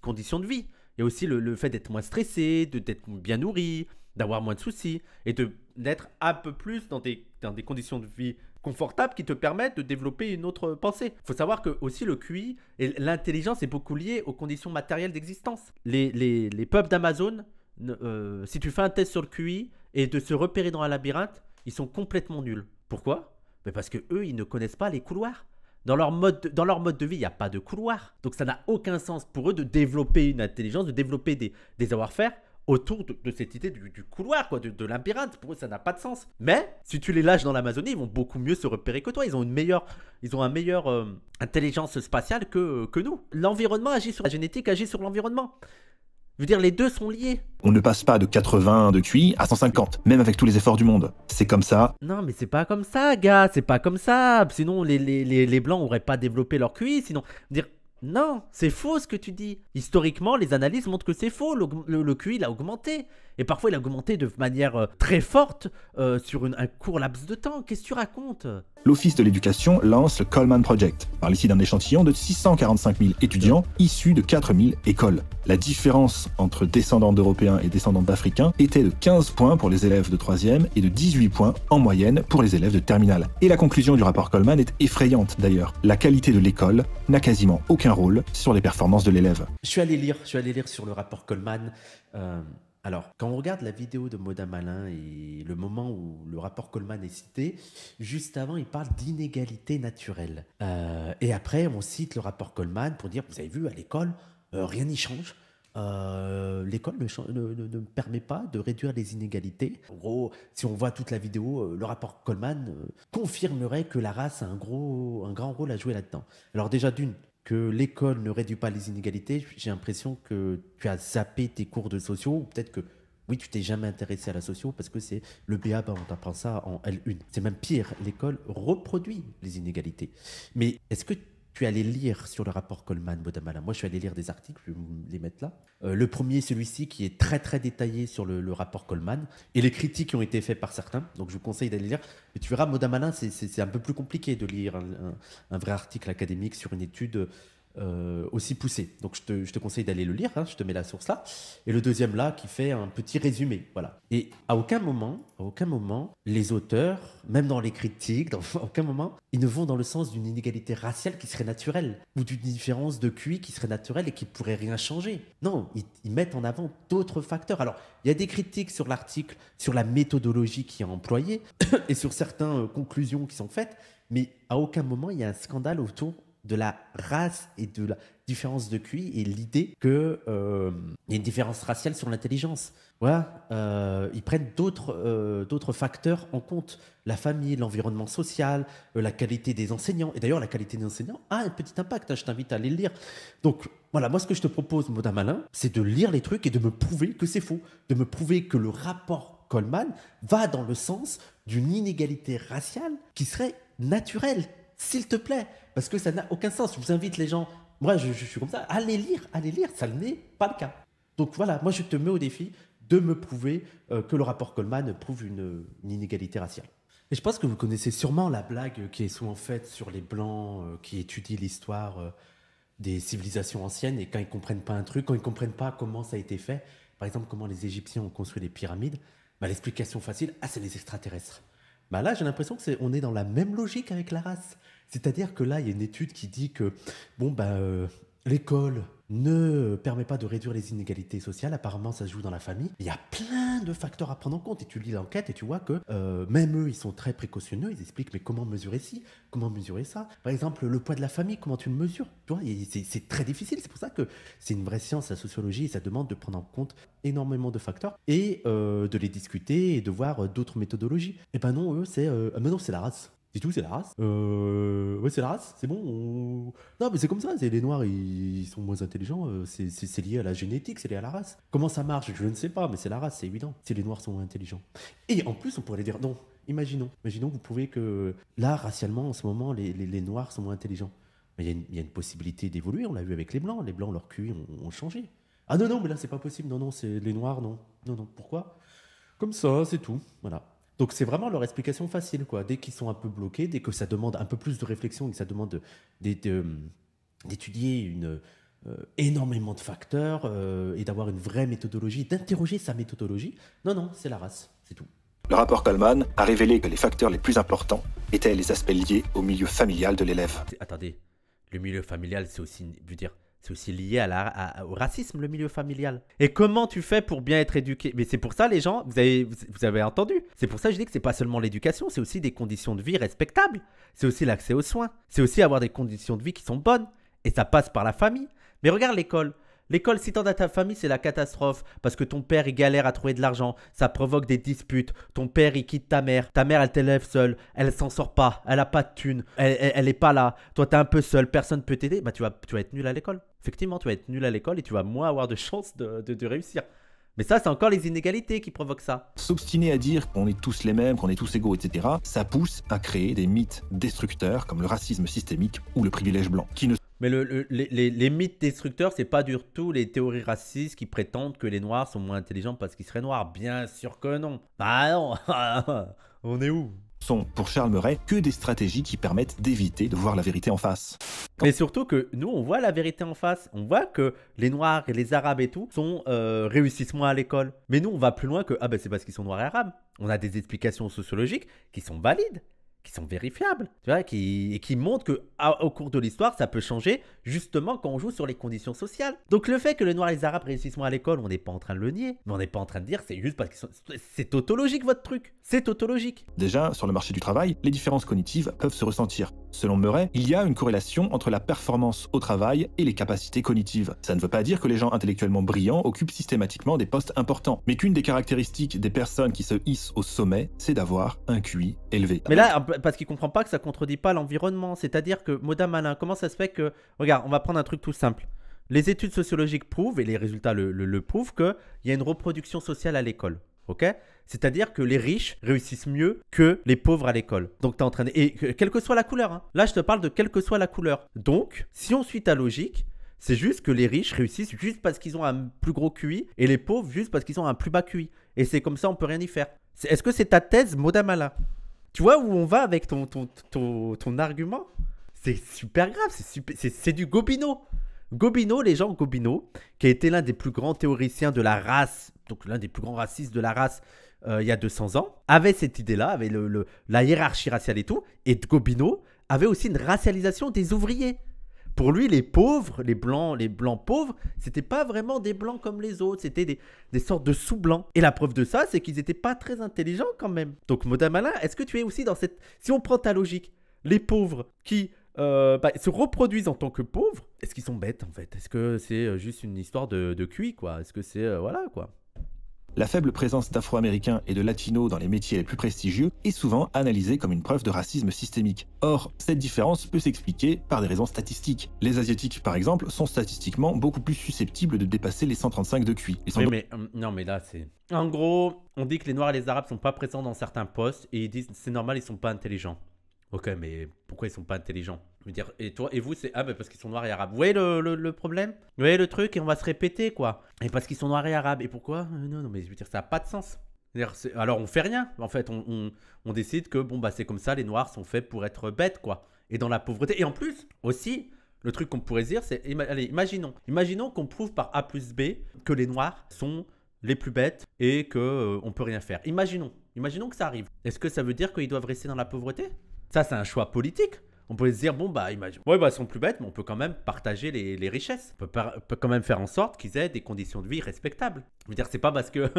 conditions de vie. Il y a aussi le, fait d'être moins stressé, d'être bien nourri, d'avoir moins de soucis et d'être un peu plus dans des, dans des conditions de vie confortable qui te permettent de développer une autre pensée. Il faut savoir que aussi le QI et l'intelligence est beaucoup lié aux conditions matérielles d'existence. Les, peuples d'Amazon, euh, si tu fais un test sur le QI et de se repérer dans un labyrinthe, ils sont complètement nuls. Pourquoi Mais ben Parce que eux, ils ne connaissent pas les couloirs. Dans leur mode de, dans leur mode de vie, il n'y a pas de couloir. Donc ça n'a aucun sens pour eux de développer une intelligence, de développer des, des savoir-faire autour de, cette idée du, couloir, quoi, de, de Pour eux, ça n'a pas de sens. Mais si tu les lâches dans l'Amazonie, ils vont beaucoup mieux se repérer que toi. Ils ont une meilleure, ils ont un meilleur euh, intelligence spatiale que, que nous. L'environnement agit sur la génétique, agit sur l'environnement. Je veux dire, les deux sont liés. On ne passe pas de 80 de QI à 150, même avec tous les efforts du monde. C'est comme ça. Non, mais c'est pas comme ça, gars. C'est pas comme ça. Sinon, les, les, Blancs n'auraient pas développé leur QI. Sinon, dire, non, c'est faux ce que tu dis. Historiquement, les analyses montrent que c'est faux. Le, le, QI, a augmenté. Et parfois, il a augmenté de manière euh, très forte euh, sur un court laps de temps. Qu'est-ce que tu racontes L'Office de l'éducation lance le Coleman Project. parle ici d'un échantillon de 645 000 étudiants issus de 4 000 écoles. La différence entre descendants d'Européens et descendants d'Africains était de 15 points pour les élèves de 3e et de 18 points en moyenne pour les élèves de terminale. Et la conclusion du rapport Coleman est effrayante d'ailleurs. La qualité de l'école n'a quasiment aucun rôle sur les performances de l'élève. Je suis allé lire, je suis allé lire sur le rapport Coleman. Euh, alors, quand on regarde la vidéo de Moda Malin et le moment où le rapport Coleman est cité, juste avant, il parle d'inégalité naturelle. Euh, et après, on cite le rapport Coleman pour dire, vous avez vu, à l'école, euh, rien n'y change. Euh, l'école ne, permet pas de réduire les inégalités. En gros, si on voit toute la vidéo, le rapport Coleman confirmerait que la race a un, gros, un grand rôle à jouer là-dedans. Alors déjà, d'une, que l'école ne réduit pas les inégalités, j'ai l'impression que tu as zappé tes cours de sociaux, ou peut-être que oui, tu t'es jamais intéressé à la sociaux parce que c'est le BA, on t'apprend ça en L1. C'est même pire, l'école reproduit les inégalités. Mais est-ce que tu allé lire sur le rapport Coleman-Bodamala. Moi, je suis allé lire des articles, je vais vous les mettre là. Euh, le premier, celui-ci, qui est très très détaillé sur le, rapport Coleman et les critiques qui ont été faites par certains. Donc, je vous conseille d'aller lire. Et tu verras, Bodamala, c'est un peu plus compliqué de lire un vrai article académique sur une étude euh, aussi poussé. Donc je te, conseille d'aller le lire, hein, je te mets la source là. Et le deuxième là qui fait un petit résumé. Voilà. Et à aucun moment, à aucun moment, les auteurs, même dans les critiques, dans, à aucun moment, ils ne vont dans le sens d'une inégalité raciale qui serait naturelle, ou d'une différence de QI qui serait naturelle et qui pourrait rien changer. Non, ils, ils mettent en avant d'autres facteurs. Alors, il y a des critiques sur l'article, sur la méthodologie qui est employée, et sur certaines euh, conclusions qui sont faites, mais à aucun moment il y a un scandale autour de la race et de la différence de QI et l'idée qu'il euh, y a une différence raciale sur l'intelligence. Voilà, euh, ils prennent d'autres euh, d'autres facteurs en compte la famille, l'environnement social, la qualité des enseignants. Et d'ailleurs, la qualité des enseignants a un petit impact. Hein. je t'invite à aller le lire. Donc voilà, moi ce que je te propose, Madame Alain, c'est de lire les trucs et de me prouver que c'est faux, de me prouver que le rapport Coleman va dans le sens d'une inégalité raciale qui serait naturelle, s'il te plaît parce que ça n'a aucun sens. Je vous invite les gens, moi je, suis comme ça, allez lire, allez lire, ça n'est pas le cas. Donc voilà, moi je te mets au défi de me prouver euh, que le rapport Coleman prouve une, inégalité raciale. Et je pense que vous connaissez sûrement la blague qui est souvent faite sur les Blancs euh, qui étudient l'histoire euh, des civilisations anciennes et quand ils comprennent pas un truc, quand ils comprennent pas comment ça a été fait, par exemple comment les Égyptiens ont construit les pyramides, bah, l'explication facile, ah c'est les extraterrestres. Bah là j'ai l'impression que c'est on est dans la même logique avec la race. C'est-à-dire que là, il y a une étude qui dit que bon, bah, l'école ne permet pas de réduire les inégalités sociales. Apparemment, ça se joue dans la famille. Il y a plein de facteurs à prendre en compte. Et tu lis l'enquête et tu vois que euh, même eux, ils sont très précautionneux. Ils expliquent mais comment mesurer ci, comment mesurer ça. Par exemple, le poids de la famille, comment tu le mesures Tu c'est très difficile. C'est pour ça que c'est une vraie science, la sociologie, et ça demande de prendre en compte énormément de facteurs et euh, de les discuter et de voir d'autres méthodologies. Et eh ben non, eux, c'est ah, non, c'est la race. C'est tout, c'est la race. Euh... Ouais, c'est la race, c'est bon. Non, mais c'est comme ça, c'est les noirs, ils sont moins intelligents, euh, c'est lié à la génétique, c'est lié à la race. Comment ça marche Je ne sais pas, mais c'est la race, c'est évident. Si les noirs sont moins intelligents. Et en plus, on pourrait dire non, imaginons, imaginons vous pouvez que là, racialement, en ce moment, les, les, noirs sont moins intelligents. Mais il y, a une possibilité d'évoluer, on l'a vu avec les blancs. Les blancs, leur QI ont, ont changé. Ah non, non, mais là, c'est pas possible. Non, non, c'est les noirs, non. Non, non, pourquoi Comme ça, c'est tout. Voilà. Donc c'est vraiment leur explication facile, quoi. Dès qu'ils sont un peu bloqués, dès que ça demande un peu plus de réflexion, que ça demande d'étudier une euh, énormément de facteurs euh, et d'avoir une vraie méthodologie, d'interroger sa méthodologie, non, non, c'est la race, c'est tout. Le rapport Coleman a révélé que les facteurs les plus importants étaient les aspects liés au milieu familial de l'élève. Attendez, le milieu familial, c'est aussi, je dire, c'est aussi lié au racisme, le milieu familial. Et comment tu fais pour bien être éduqué Mais c'est pour ça, les gens, vous avez, vous avez entendu. C'est pour ça que je dis que c'est pas seulement l'éducation, c'est aussi des conditions de vie respectables. C'est aussi l'accès aux soins. C'est aussi avoir des conditions de vie qui sont bonnes. Et ça passe par la famille. Mais regarde l'école. L'école, si t'en as ta famille, c'est la catastrophe. Parce que ton père, il galère à trouver de l'argent. Ça provoque des disputes. Ton père, il quitte ta mère. Ta mère, elle t'élève seule. Elle s'en sort pas. Elle a pas de thunes. Elle, elle, est pas là. Toi, t'es un peu seul. Personne peut t'aider. Bah, tu vas, tu vas être nul à l'école effectivement, tu vas être nul à l'école et tu vas moins avoir de chances de, réussir. Mais ça, c'est encore les inégalités qui provoquent ça. S'obstiner à dire qu'on est tous les mêmes, qu'on est tous égaux, etc., ça pousse à créer des mythes destructeurs comme le racisme systémique ou le privilège blanc, qui ne mais les, mythes destructeurs, c'est pas du tout les théories racistes qui prétendent que les noirs sont moins intelligents parce qu'ils seraient noirs. Bien sûr que non. Bah non, on est où sont, pour Charles Murray, que des stratégies qui permettent d'éviter de voir la vérité en face. Mais surtout que nous, on voit la vérité en face. On voit que les Noirs et les Arabes et tout sont euh, réussissent moins à l'école. Mais nous, on va plus loin que ah ben c'est parce qu'ils sont Noirs et Arabes. On a des explications sociologiques qui sont valides qui sont vérifiables, tu vois, qui, et qui montrent que au cours de l'histoire, ça peut changer justement quand on joue sur les conditions sociales. Donc le fait que le noir et les arabes réussissent moins à l'école, on n'est pas en train de le nier, mais on n'est pas en train de dire c'est juste parce que c'est autologique votre truc, c'est autologique. Déjà, sur le marché du travail, les différences cognitives peuvent se ressentir. Selon Murray, il y a une corrélation entre la performance au travail et les capacités cognitives. Ça ne veut pas dire que les gens intellectuellement brillants occupent systématiquement des postes importants, mais qu'une des caractéristiques des personnes qui se hissent au sommet, c'est d'avoir un QI élevé. Mais là, bah, parce qu'il comprend pas que ça contredit pas l'environnement. C'est-à-dire que, Moda Malin, comment ça se fait que. Regarde, on va prendre un truc tout simple. Les études sociologiques prouvent, et les résultats le, le, prouvent, qu'il y a une reproduction sociale à l'école. Ok C'est-à-dire que les riches réussissent mieux que les pauvres à l'école. Donc es en train de... Et quelle que soit la couleur. Hein. Là, je te parle de quelle que soit la couleur. Donc, si on suit ta logique, c'est juste que les riches réussissent juste parce qu'ils ont un plus gros QI et les pauvres juste parce qu'ils ont un plus bas QI. Et c'est comme ça, on peut rien y faire. Est-ce que c'est ta thèse, Modamala tu vois où on va avec ton, ton, argument C'est super grave, c'est du Gobineau. Gobineau, les gens Gobineau, qui a été l'un des plus grands théoriciens de la race, donc l'un des plus grands racistes de la race euh, il y a 200 ans, avait cette idée-là, avait la hiérarchie raciale et tout. Et Gobineau avait aussi une racialisation des ouvriers. Pour lui, les pauvres, les blancs, les blancs pauvres, c'était pas vraiment des blancs comme les autres, c'était des, sortes de sous-blancs. Et la preuve de ça, c'est qu'ils étaient pas très intelligents quand même. Donc, Modamala, est-ce que tu es aussi dans cette. Si on prend ta logique, les pauvres qui euh, bah, se reproduisent en tant que pauvres, est-ce qu'ils sont bêtes en fait Est-ce que c'est euh, juste une histoire de, cuit quoi Est-ce que c'est. Euh, voilà quoi. La faible présence d'Afro-Américains et de Latinos dans les métiers les plus prestigieux est souvent analysée comme une preuve de racisme systémique. Or, cette différence peut s'expliquer par des raisons statistiques. Les Asiatiques, par exemple, sont statistiquement beaucoup plus susceptibles de dépasser les 135 de QI. mais euh, non, mais là, c'est... En gros, on dit que les Noirs et les Arabes sont pas présents dans certains postes et ils disent c'est normal, ils sont pas intelligents. Ok, mais pourquoi ils sont pas intelligents veux dire, et toi, et vous, c'est ah, parce qu'ils sont noirs et arabes. Vous voyez le, le, problème Vous voyez le truc Et on va se répéter, quoi. Et parce qu'ils sont noirs et arabes. Et pourquoi euh, Non, non, mais je veux dire, ça n'a pas de sens. Alors, on fait rien. En fait, on, on, décide que, bon, bah, c'est comme ça, les noirs sont faits pour être bêtes, quoi. Et dans la pauvreté. Et en plus, aussi, le truc qu'on pourrait dire, c'est allez, imaginons, imaginons qu'on prouve par A plus B que les noirs sont les plus bêtes et que ne euh, on peut rien faire. Imaginons, imaginons que ça arrive. Est-ce que ça veut dire qu'ils doivent rester dans la pauvreté Ça, c'est un choix politique on peut se dire, bon, bah, imagine. Ouais, bah, ils sont plus bêtes, mais on peut quand même partager les, richesses. peut, on peut, quand même faire en sorte qu'ils aient des conditions de vie respectables. Je veux dire, c'est pas parce que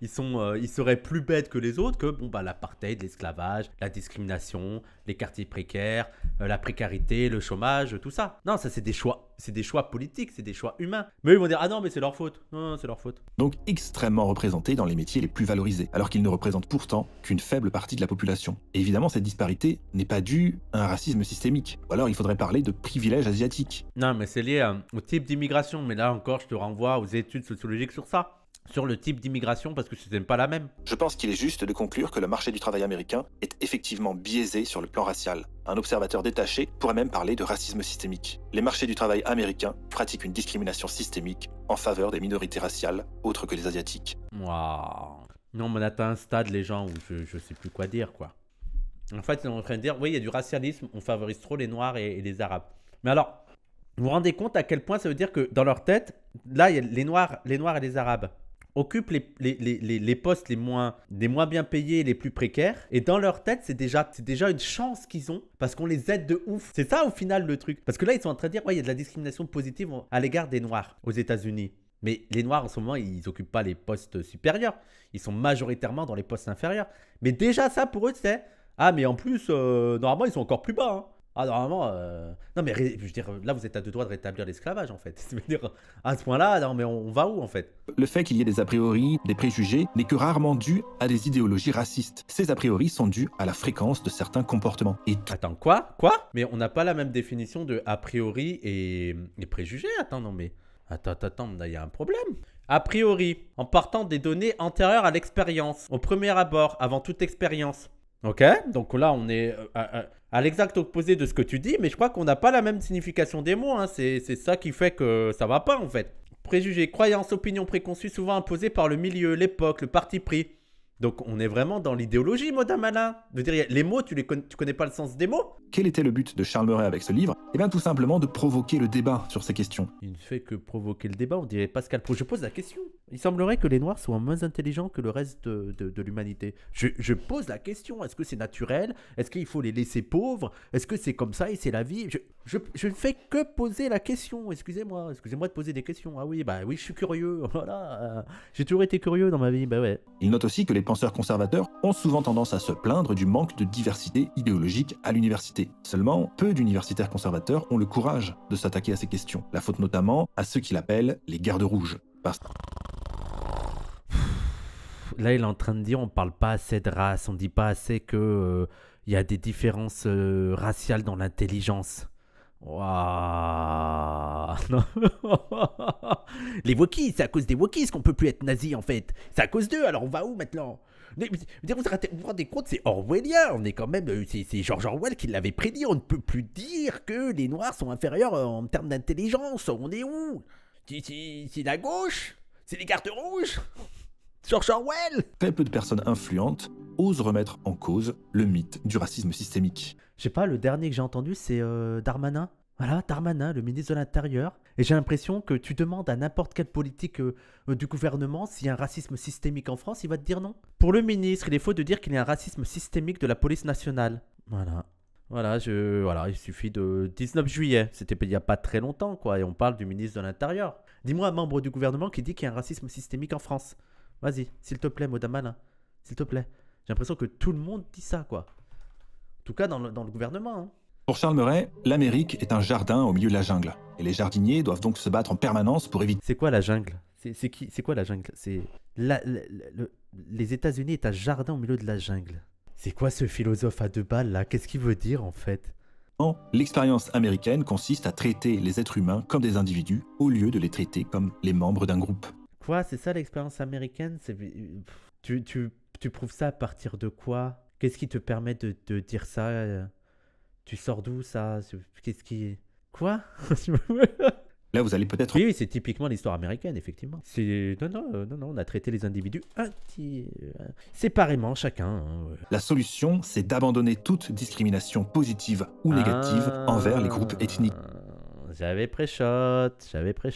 ils, sont, euh, seraient plus bêtes que les autres que bon, bah, l'apartheid, l'esclavage, la discrimination, les quartiers précaires, euh, la précarité, le chômage, tout ça. Non, ça c'est des choix. C'est des choix politiques, c'est des choix humains. Mais eux, ils vont dire ah non mais c'est leur faute, non, non c'est leur faute. Donc extrêmement représentés dans les métiers les plus valorisés, alors qu'ils ne représentent pourtant qu'une faible partie de la population. évidemment cette disparité n'est pas due à un racisme systémique. Ou alors il faudrait parler de privilèges asiatiques. Non mais c'est lié euh, au type d'immigration. Mais là encore je te renvoie aux études sociologiques sur ça sur le type d'immigration parce que ce n'est pas la même. Je pense qu'il est juste de conclure que le marché du travail américain est effectivement biaisé sur le plan racial. Un observateur détaché pourrait même parler de racisme systémique. Les marchés du travail américains pratiquent une discrimination systémique en faveur des minorités raciales autres que les asiatiques. Waouh. Non, mais on atteint un stade, les gens, où je ne sais plus quoi dire, quoi. En fait, ils sont en train de dire, oui, il y a du racialisme, on favorise trop les Noirs et, les Arabes. Mais alors, vous vous rendez compte à quel point ça veut dire que dans leur tête, là, il y a les Noirs, les Noirs et les Arabes occupent les, postes les moins, moins bien payés, les plus précaires. Et dans leur tête, c'est déjà, déjà une chance qu'ils ont parce qu'on les aide de ouf. C'est ça au final le truc. Parce que là, ils sont en train de dire, ouais, il y a de la discrimination positive à l'égard des Noirs aux États-Unis. Mais les Noirs, en ce moment, ils occupent pas les postes supérieurs. Ils sont majoritairement dans les postes inférieurs. Mais déjà, ça, pour eux, c'est, ah, mais en plus, euh, normalement, ils sont encore plus bas. Hein. Ah, normalement, euh, non, mais je veux dire, là, vous êtes à deux doigts de rétablir l'esclavage, en fait. C'est-à-dire, à ce point-là, non, mais on, va où, en fait Le fait qu'il y ait des a priori, des préjugés, n'est que rarement dû à des idéologies racistes. Ces a priori sont dus à la fréquence de certains comportements. Attends, quoi Quoi Mais on n'a pas la même définition de a priori et, les préjugés Attends, non, mais. Attends, attends, il y a un problème. A priori, en partant des données antérieures à l'expérience, au premier abord, avant toute expérience. Ok, donc là on est. Euh, euh, à l'exact opposé de ce que tu dis, mais je crois qu'on n'a pas la même signification des mots. Hein. C'est ça qui fait que ça va pas en fait. Préjugés, croyances, opinions préconçues souvent imposées par le milieu, l'époque, le parti pris. Donc on est vraiment dans l'idéologie, Madame Alain. Je veux dire, les mots, tu connais tu connais pas le sens des mots Quel était le but de Charles Murray avec ce livre Eh bien tout simplement de provoquer le débat sur ces questions. Il ne fait que provoquer le débat, on dirait Pascal Pro. Je pose la question. Il semblerait que les Noirs soient moins intelligents que le reste de, l'humanité. Je, pose la question, est-ce que c'est naturel Est-ce qu'il faut les laisser pauvres Est-ce que c'est comme ça et c'est la vie je, je, ne fais que poser la question, excusez-moi, excusez-moi de poser des questions. Ah oui, bah oui, je suis curieux, voilà. J'ai toujours été curieux dans ma vie, bah ouais. Il note aussi que les penseurs conservateurs ont souvent tendance à se plaindre du manque de diversité idéologique à l'université. Seulement, peu d'universitaires conservateurs ont le courage de s'attaquer à ces questions, la faute notamment à ceux qu'il appelle les gardes rouges. là, il est en train de dire on parle pas assez de race, on dit pas assez que euh, il y a des différences euh, raciales dans l'intelligence. Waouh Les Wokis, c'est à cause des Wokis qu'on peut plus être nazi en fait. C'est à cause d'eux, alors on va où maintenant vous, vous rendez compte, c'est orwellien. On est quand même, euh, c'est George Orwell qui l'avait prédit. On ne peut plus dire que les Noirs sont inférieurs euh, en termes d'intelligence. On est où C'est la gauche C'est les cartes rouges George Orwell Très peu de personnes influentes osent remettre en cause le mythe du racisme systémique. Je sais pas, le dernier que j'ai entendu, c'est euh, Darmanin. Voilà, Darmanin, le ministre de l'Intérieur. Et j'ai l'impression que tu demandes à n'importe quelle politique euh, euh, du gouvernement s'il y a un racisme systémique en France, il va te dire non. Pour le ministre, il est faux de dire qu'il y a un racisme systémique de la police nationale. Voilà. Voilà, je, voilà, il suffit de 19 juillet. C'était il n'y a pas très longtemps, quoi. Et on parle du ministre de l'Intérieur. Dis-moi un membre du gouvernement qui dit qu'il y a un racisme systémique en France. Vas-y, s'il te plaît, Maudamana, S'il te plaît. J'ai l'impression que tout le monde dit ça, quoi. En tout cas dans le, gouvernement. Hein. Pour Charles Murray, l'Amérique est un jardin au milieu de la jungle. Et les jardiniers doivent donc se battre en permanence pour éviter. C'est quoi la jungle C'est qui C'est quoi la jungle C'est les États-Unis est un jardin au milieu de la jungle. C'est quoi ce philosophe à deux balles là Qu'est-ce qu'il veut dire en fait L'expérience américaine consiste à traiter les êtres humains comme des individus au lieu de les traiter comme les membres d'un groupe. Quoi C'est ça l'expérience américaine euh, tu, tu, tu prouves ça à partir de quoi Qu'est-ce qui te permet de, dire ça euh, Tu sors d'où ça Qu'est-ce qui. Quoi Là, vous allez peut-être. Oui, c'est typiquement l'histoire américaine, effectivement. C'est non, non, euh, non, non, on a traité les individus euh, séparément, chacun. Hein, La solution, c'est d'abandonner toute discrimination positive ou négative ah. envers les groupes ethniques. J'avais pré j'avais pré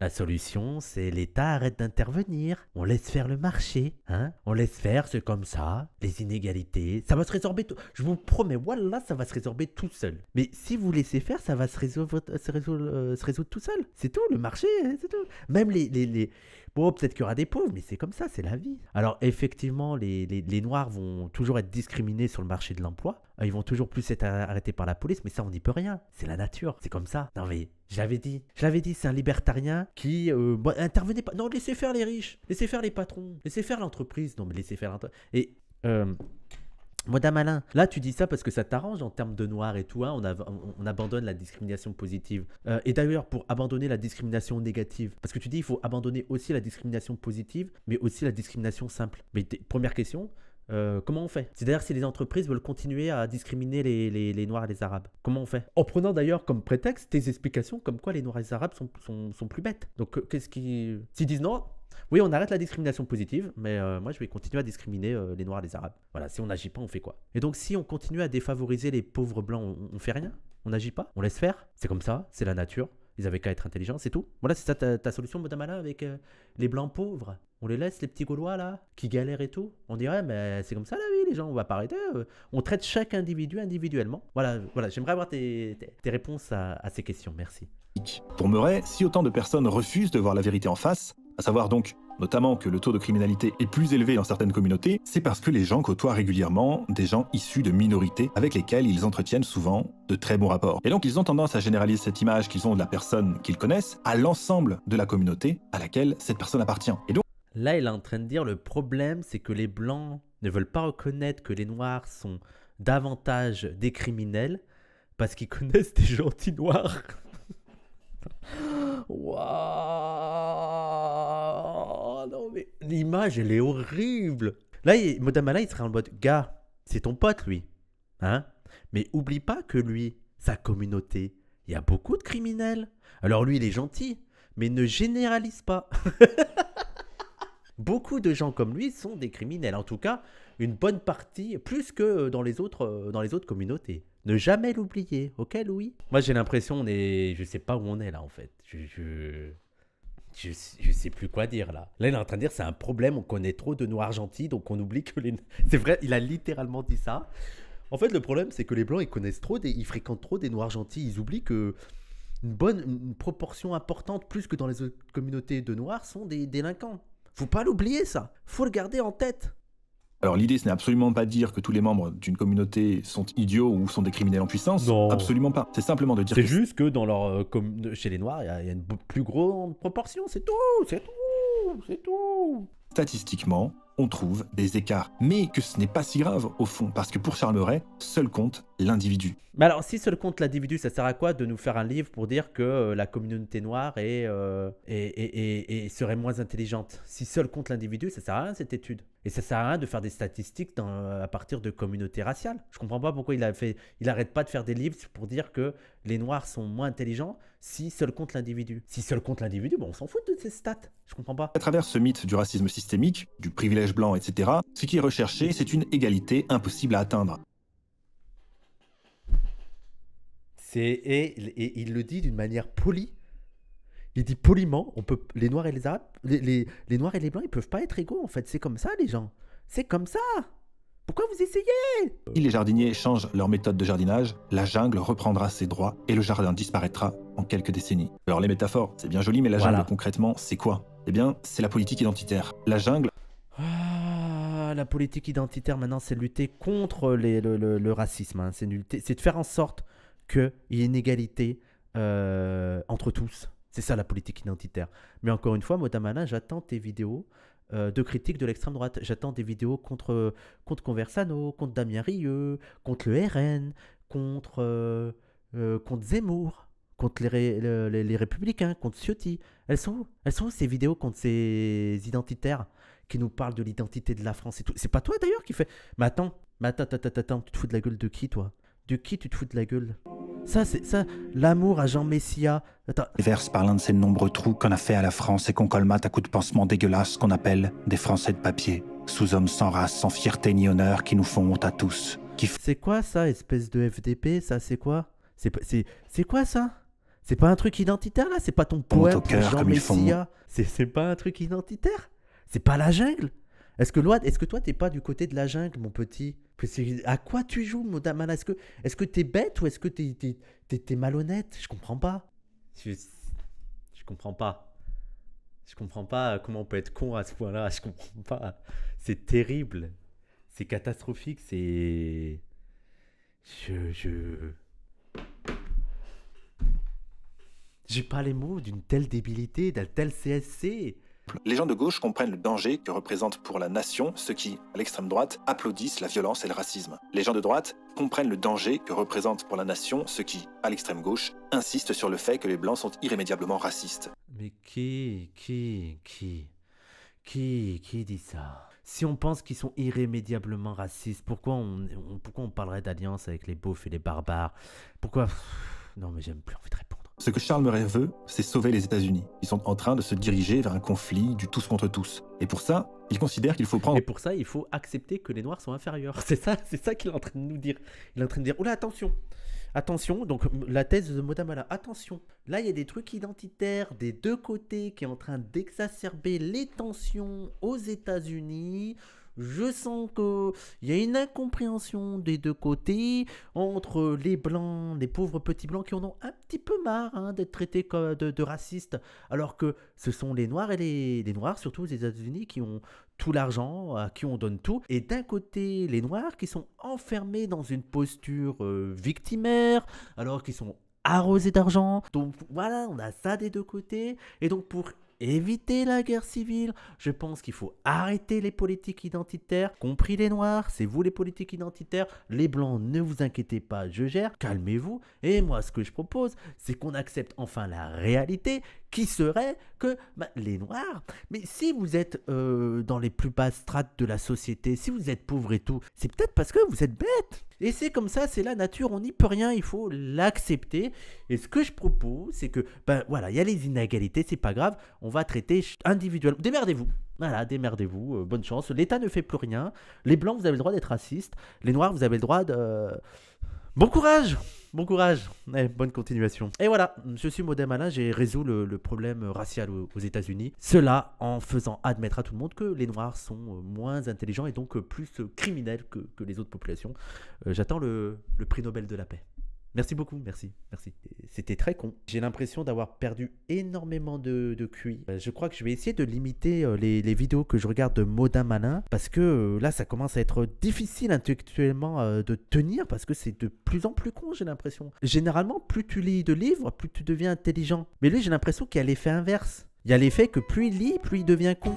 La solution, c'est l'État arrête d'intervenir. On laisse faire le marché, hein On laisse faire, c'est comme ça. Les inégalités, ça va se résorber tout. Je vous promets, voilà, ça va se résorber tout seul. Mais si vous laissez faire, ça va se résoudre, se euh, se tout seul. C'est tout, le marché, hein, c'est tout. Même les, les Bon, oh, peut-être qu'il y aura des pauvres, mais c'est comme ça, c'est la vie. Alors effectivement, les, Noirs vont toujours être discriminés sur le marché de l'emploi. Ils vont toujours plus être arrêtés par la police, mais ça, on n'y peut rien. C'est la nature, c'est comme ça. Non mais, je dit. Je dit, c'est un libertarien qui... Euh, bon, intervenez pas. Non, laissez faire les riches. Laissez faire les patrons. Laissez faire l'entreprise. Non mais laissez faire l'entreprise. Et... Euh, Madame Alain, là tu dis ça parce que ça t'arrange en termes de noir et tout, hein, on, abandonne la discrimination positive. Euh, et d'ailleurs, pour abandonner la discrimination négative, parce que tu dis il faut abandonner aussi la discrimination positive, mais aussi la discrimination simple. Mais première question, euh, comment on fait C'est d'ailleurs si les entreprises veulent continuer à discriminer les, Noirs et les Arabes. Comment on fait En prenant d'ailleurs comme prétexte tes explications comme quoi les Noirs et les Arabes sont, plus bêtes. Donc euh, qu'est-ce qui... S'ils disent non, oui, on arrête la discrimination positive, mais euh, moi je vais continuer à discriminer euh, les Noirs, les Arabes. Voilà, si on n'agit pas, on fait quoi Et donc si on continue à défavoriser les pauvres blancs, on, ne fait rien On n'agit pas On laisse faire C'est comme ça, c'est la nature. Ils avaient qu'à être intelligents, c'est tout. Voilà, c'est ça ta, solution, Madame avec euh, les blancs pauvres. On les laisse, les petits Gaulois, là, qui galèrent et tout. On dirait, mais c'est comme ça la vie, les gens, on va pas arrêter. on traite chaque individu individuellement. Voilà, voilà j'aimerais avoir tes, réponses à, ces questions. Merci. Pour Meuret, si autant de personnes refusent de voir la vérité en face, à savoir donc notamment que le taux de criminalité est plus élevé dans certaines communautés, c'est parce que les gens côtoient régulièrement des gens issus de minorités avec lesquels ils entretiennent souvent de très bons rapports. Et donc ils ont tendance à généraliser cette image qu'ils ont de la personne qu'ils connaissent à l'ensemble de la communauté à laquelle cette personne appartient. Et donc là, il est en train de dire le problème, c'est que les blancs ne veulent pas reconnaître que les noirs sont davantage des criminels parce qu'ils connaissent des gentils noirs. Waouh l'image, elle est horrible. Là, Madame Modamala, il serait en mode Gars, c'est ton pote, lui. Hein Mais oublie pas que lui, sa communauté, il y a beaucoup de criminels. Alors lui, il est gentil, mais ne généralise pas. beaucoup de gens comme lui sont des criminels. En tout cas, une bonne partie, plus que dans les autres, dans les autres communautés. Ne jamais l'oublier, ok Louis Moi j'ai l'impression on est, je sais pas où on est là en fait. je je, sais plus quoi dire là. Là, il est en train de dire c'est un problème, on connaît trop de noirs gentils, donc on oublie que les. C'est vrai, il a littéralement dit ça. En fait, le problème, c'est que les blancs, ils connaissent trop, des, ils fréquentent trop des noirs gentils, ils oublient que une bonne proportion importante, plus que dans les autres communautés de noirs, sont des délinquants. Faut pas l'oublier ça. Faut le garder en tête. Alors l'idée, ce n'est absolument pas dire que tous les membres d'une communauté sont idiots ou sont des criminels en puissance. Non. Absolument pas. C'est simplement de dire. C'est juste que dans leur, euh, chez les Noirs, il y, y, a une plus grande proportion. C'est tout, c'est tout, c'est tout. Statistiquement, on trouve des écarts. Mais que ce n'est pas si grave au fond, parce que pour Charles seul compte l'individu. Mais alors, si seul compte l'individu, ça sert à quoi de nous faire un livre pour dire que euh, la communauté noire euh, est, serait moins intelligente Si seul compte l'individu, ça sert à rien cette étude. Et ça sert à rien de faire des statistiques euh, à partir de communautés raciales. Je comprends pas pourquoi il a fait, il arrête pas de faire des livres pour dire que les noirs sont moins intelligents si seul compte l'individu. Si seul compte l'individu, bon, on s'en fout de ces stats. Je comprends pas. À travers ce mythe du racisme systémique, du privilège blanc, etc., ce qui est recherché, c'est une égalité impossible à atteindre. C'est et, il le dit d'une manière polie. Il dit poliment, on peut les noirs et les les, les noirs et les blancs, ils peuvent pas être égaux en fait. C'est comme ça les gens. C'est comme ça. Pourquoi vous essayez Si les jardiniers changent leur méthode de jardinage, la jungle reprendra ses droits et le jardin disparaîtra en quelques décennies. Alors les métaphores, c'est bien joli, mais la jungle concrètement, c'est quoi Eh bien, c'est la politique identitaire. La jungle... Ah, la politique identitaire maintenant, c'est lutter contre le, racisme. Hein. C'est de faire en sorte qu'il y ait une égalité euh, entre tous. C'est ça la politique identitaire. Mais encore une fois, Modamana, j'attends tes vidéos euh, de critiques de l'extrême droite. J'attends des vidéos contre, contre Conversano, contre Damien Rieu, contre le RN, contre, euh, euh, contre Zemmour, contre les, Républicains, contre Ciotti. Elles sont où Elles sont ces vidéos contre ces identitaires qui nous parlent de l'identité de la France et tout C'est pas toi d'ailleurs qui fais. Mais attends, attends, attends, tu te fous de la gueule de qui toi de qui tu te fous de la gueule Ça, c'est ça, l'amour à Jean Messia. Attends. Verse par l'un de ces nombreux trous qu'on a fait à la France et qu'on colmate à coups de pansement dégueulasses qu'on appelle des Français de papier. Sous-hommes sans race, sans fierté ni honneur qui nous font honte à tous. Qui... C'est quoi ça, espèce de FDP Ça, c'est quoi C'est quoi ça c'est pas un truc identitaire là C'est pas ton poète, Jean Messia C'est pas un truc identitaire C'est pas la jungle est-ce que, est que toi, t'es pas du côté de la jungle, mon petit À quoi tu joues, mon Est-ce que est es bête ou est-ce que t'es es, malhonnête Je comprends pas. Je, je comprends pas. Je comprends pas comment on peut être con à ce point-là. Je comprends pas. C'est terrible. C'est catastrophique. C'est. Je. Je. J'ai pas les mots d'une telle débilité, d'un tel CSC. Les gens de gauche comprennent le danger que représente pour la nation ceux qui, à l'extrême droite, applaudissent la violence et le racisme. Les gens de droite comprennent le danger que représente pour la nation ceux qui, à l'extrême gauche, insistent sur le fait que les Blancs sont irrémédiablement racistes. Mais qui, qui, qui qui, qui dit ça Si on pense qu'ils sont irrémédiablement racistes, pourquoi on, pourquoi on parlerait d'alliance avec les beaufs et les barbares Pourquoi Non mais j'aime plus envie de répondre. Ce que Charles Murray veut, c'est sauver les États-Unis. Ils sont en train de se diriger vers un conflit du tous contre tous. Et pour ça, il considère qu'il faut prendre. Et pour ça, il faut accepter que les Noirs sont inférieurs. C'est ça, c'est ça qu'il est en train de nous dire. Il est en train de dire, Oula, attention, attention. Donc la thèse de Modamala, attention. Là, il y a des trucs identitaires des deux côtés qui est en train d'exacerber les tensions aux États-Unis. Je sens qu'il y a une incompréhension des deux côtés entre les blancs, les pauvres petits blancs qui en ont un petit peu marre hein, d'être traités comme de, racistes, alors que ce sont les noirs et les, noirs, surtout aux États-Unis, qui ont tout l'argent, à euh, qui on donne tout. Et d'un côté, les noirs qui sont enfermés dans une posture euh, victimaire, alors qu'ils sont arrosés d'argent. Donc voilà, on a ça des deux côtés. Et donc pour éviter la guerre civile, je pense qu'il faut arrêter les politiques identitaires, compris les noirs, c'est vous les politiques identitaires, les blancs, ne vous inquiétez pas, je gère, calmez-vous. Et moi, ce que je propose, c'est qu'on accepte enfin la réalité qui serait que ben, les Noirs, mais si vous êtes euh, dans les plus basses strates de la société, si vous êtes pauvre et tout, c'est peut-être parce que vous êtes bête. Et c'est comme ça, c'est la nature, on n'y peut rien, il faut l'accepter. Et ce que je propose, c'est que, ben voilà, il y a les inégalités, c'est pas grave, on va traiter individuellement. Démerdez-vous, voilà, démerdez-vous, euh, bonne chance. L'État ne fait plus rien. Les Blancs, vous avez le droit d'être racistes. Les Noirs, vous avez le droit de... Euh, Bon courage Bon courage eh, Bonne continuation. Et voilà, je suis Modem Alain, j'ai résolu le, problème racial aux, États-Unis. Cela en faisant admettre à tout le monde que les Noirs sont euh, moins intelligents et donc euh, plus criminels que, les autres populations. Euh, j'attends le prix Nobel de la paix. Merci beaucoup, merci, merci. C'était très con. J'ai l'impression d'avoir perdu énormément de, de QI. Euh, je crois que je vais essayer de limiter euh, les, vidéos que je regarde de Modin Malin parce que euh, là, ça commence à être difficile intellectuellement de tenir parce que c'est de plus en plus con, j'ai l'impression. Généralement, plus tu lis de livres, plus tu deviens intelligent. Mais lui, j'ai l'impression qu'il y a l'effet inverse. Il y a l'effet que plus il lit, plus il devient con.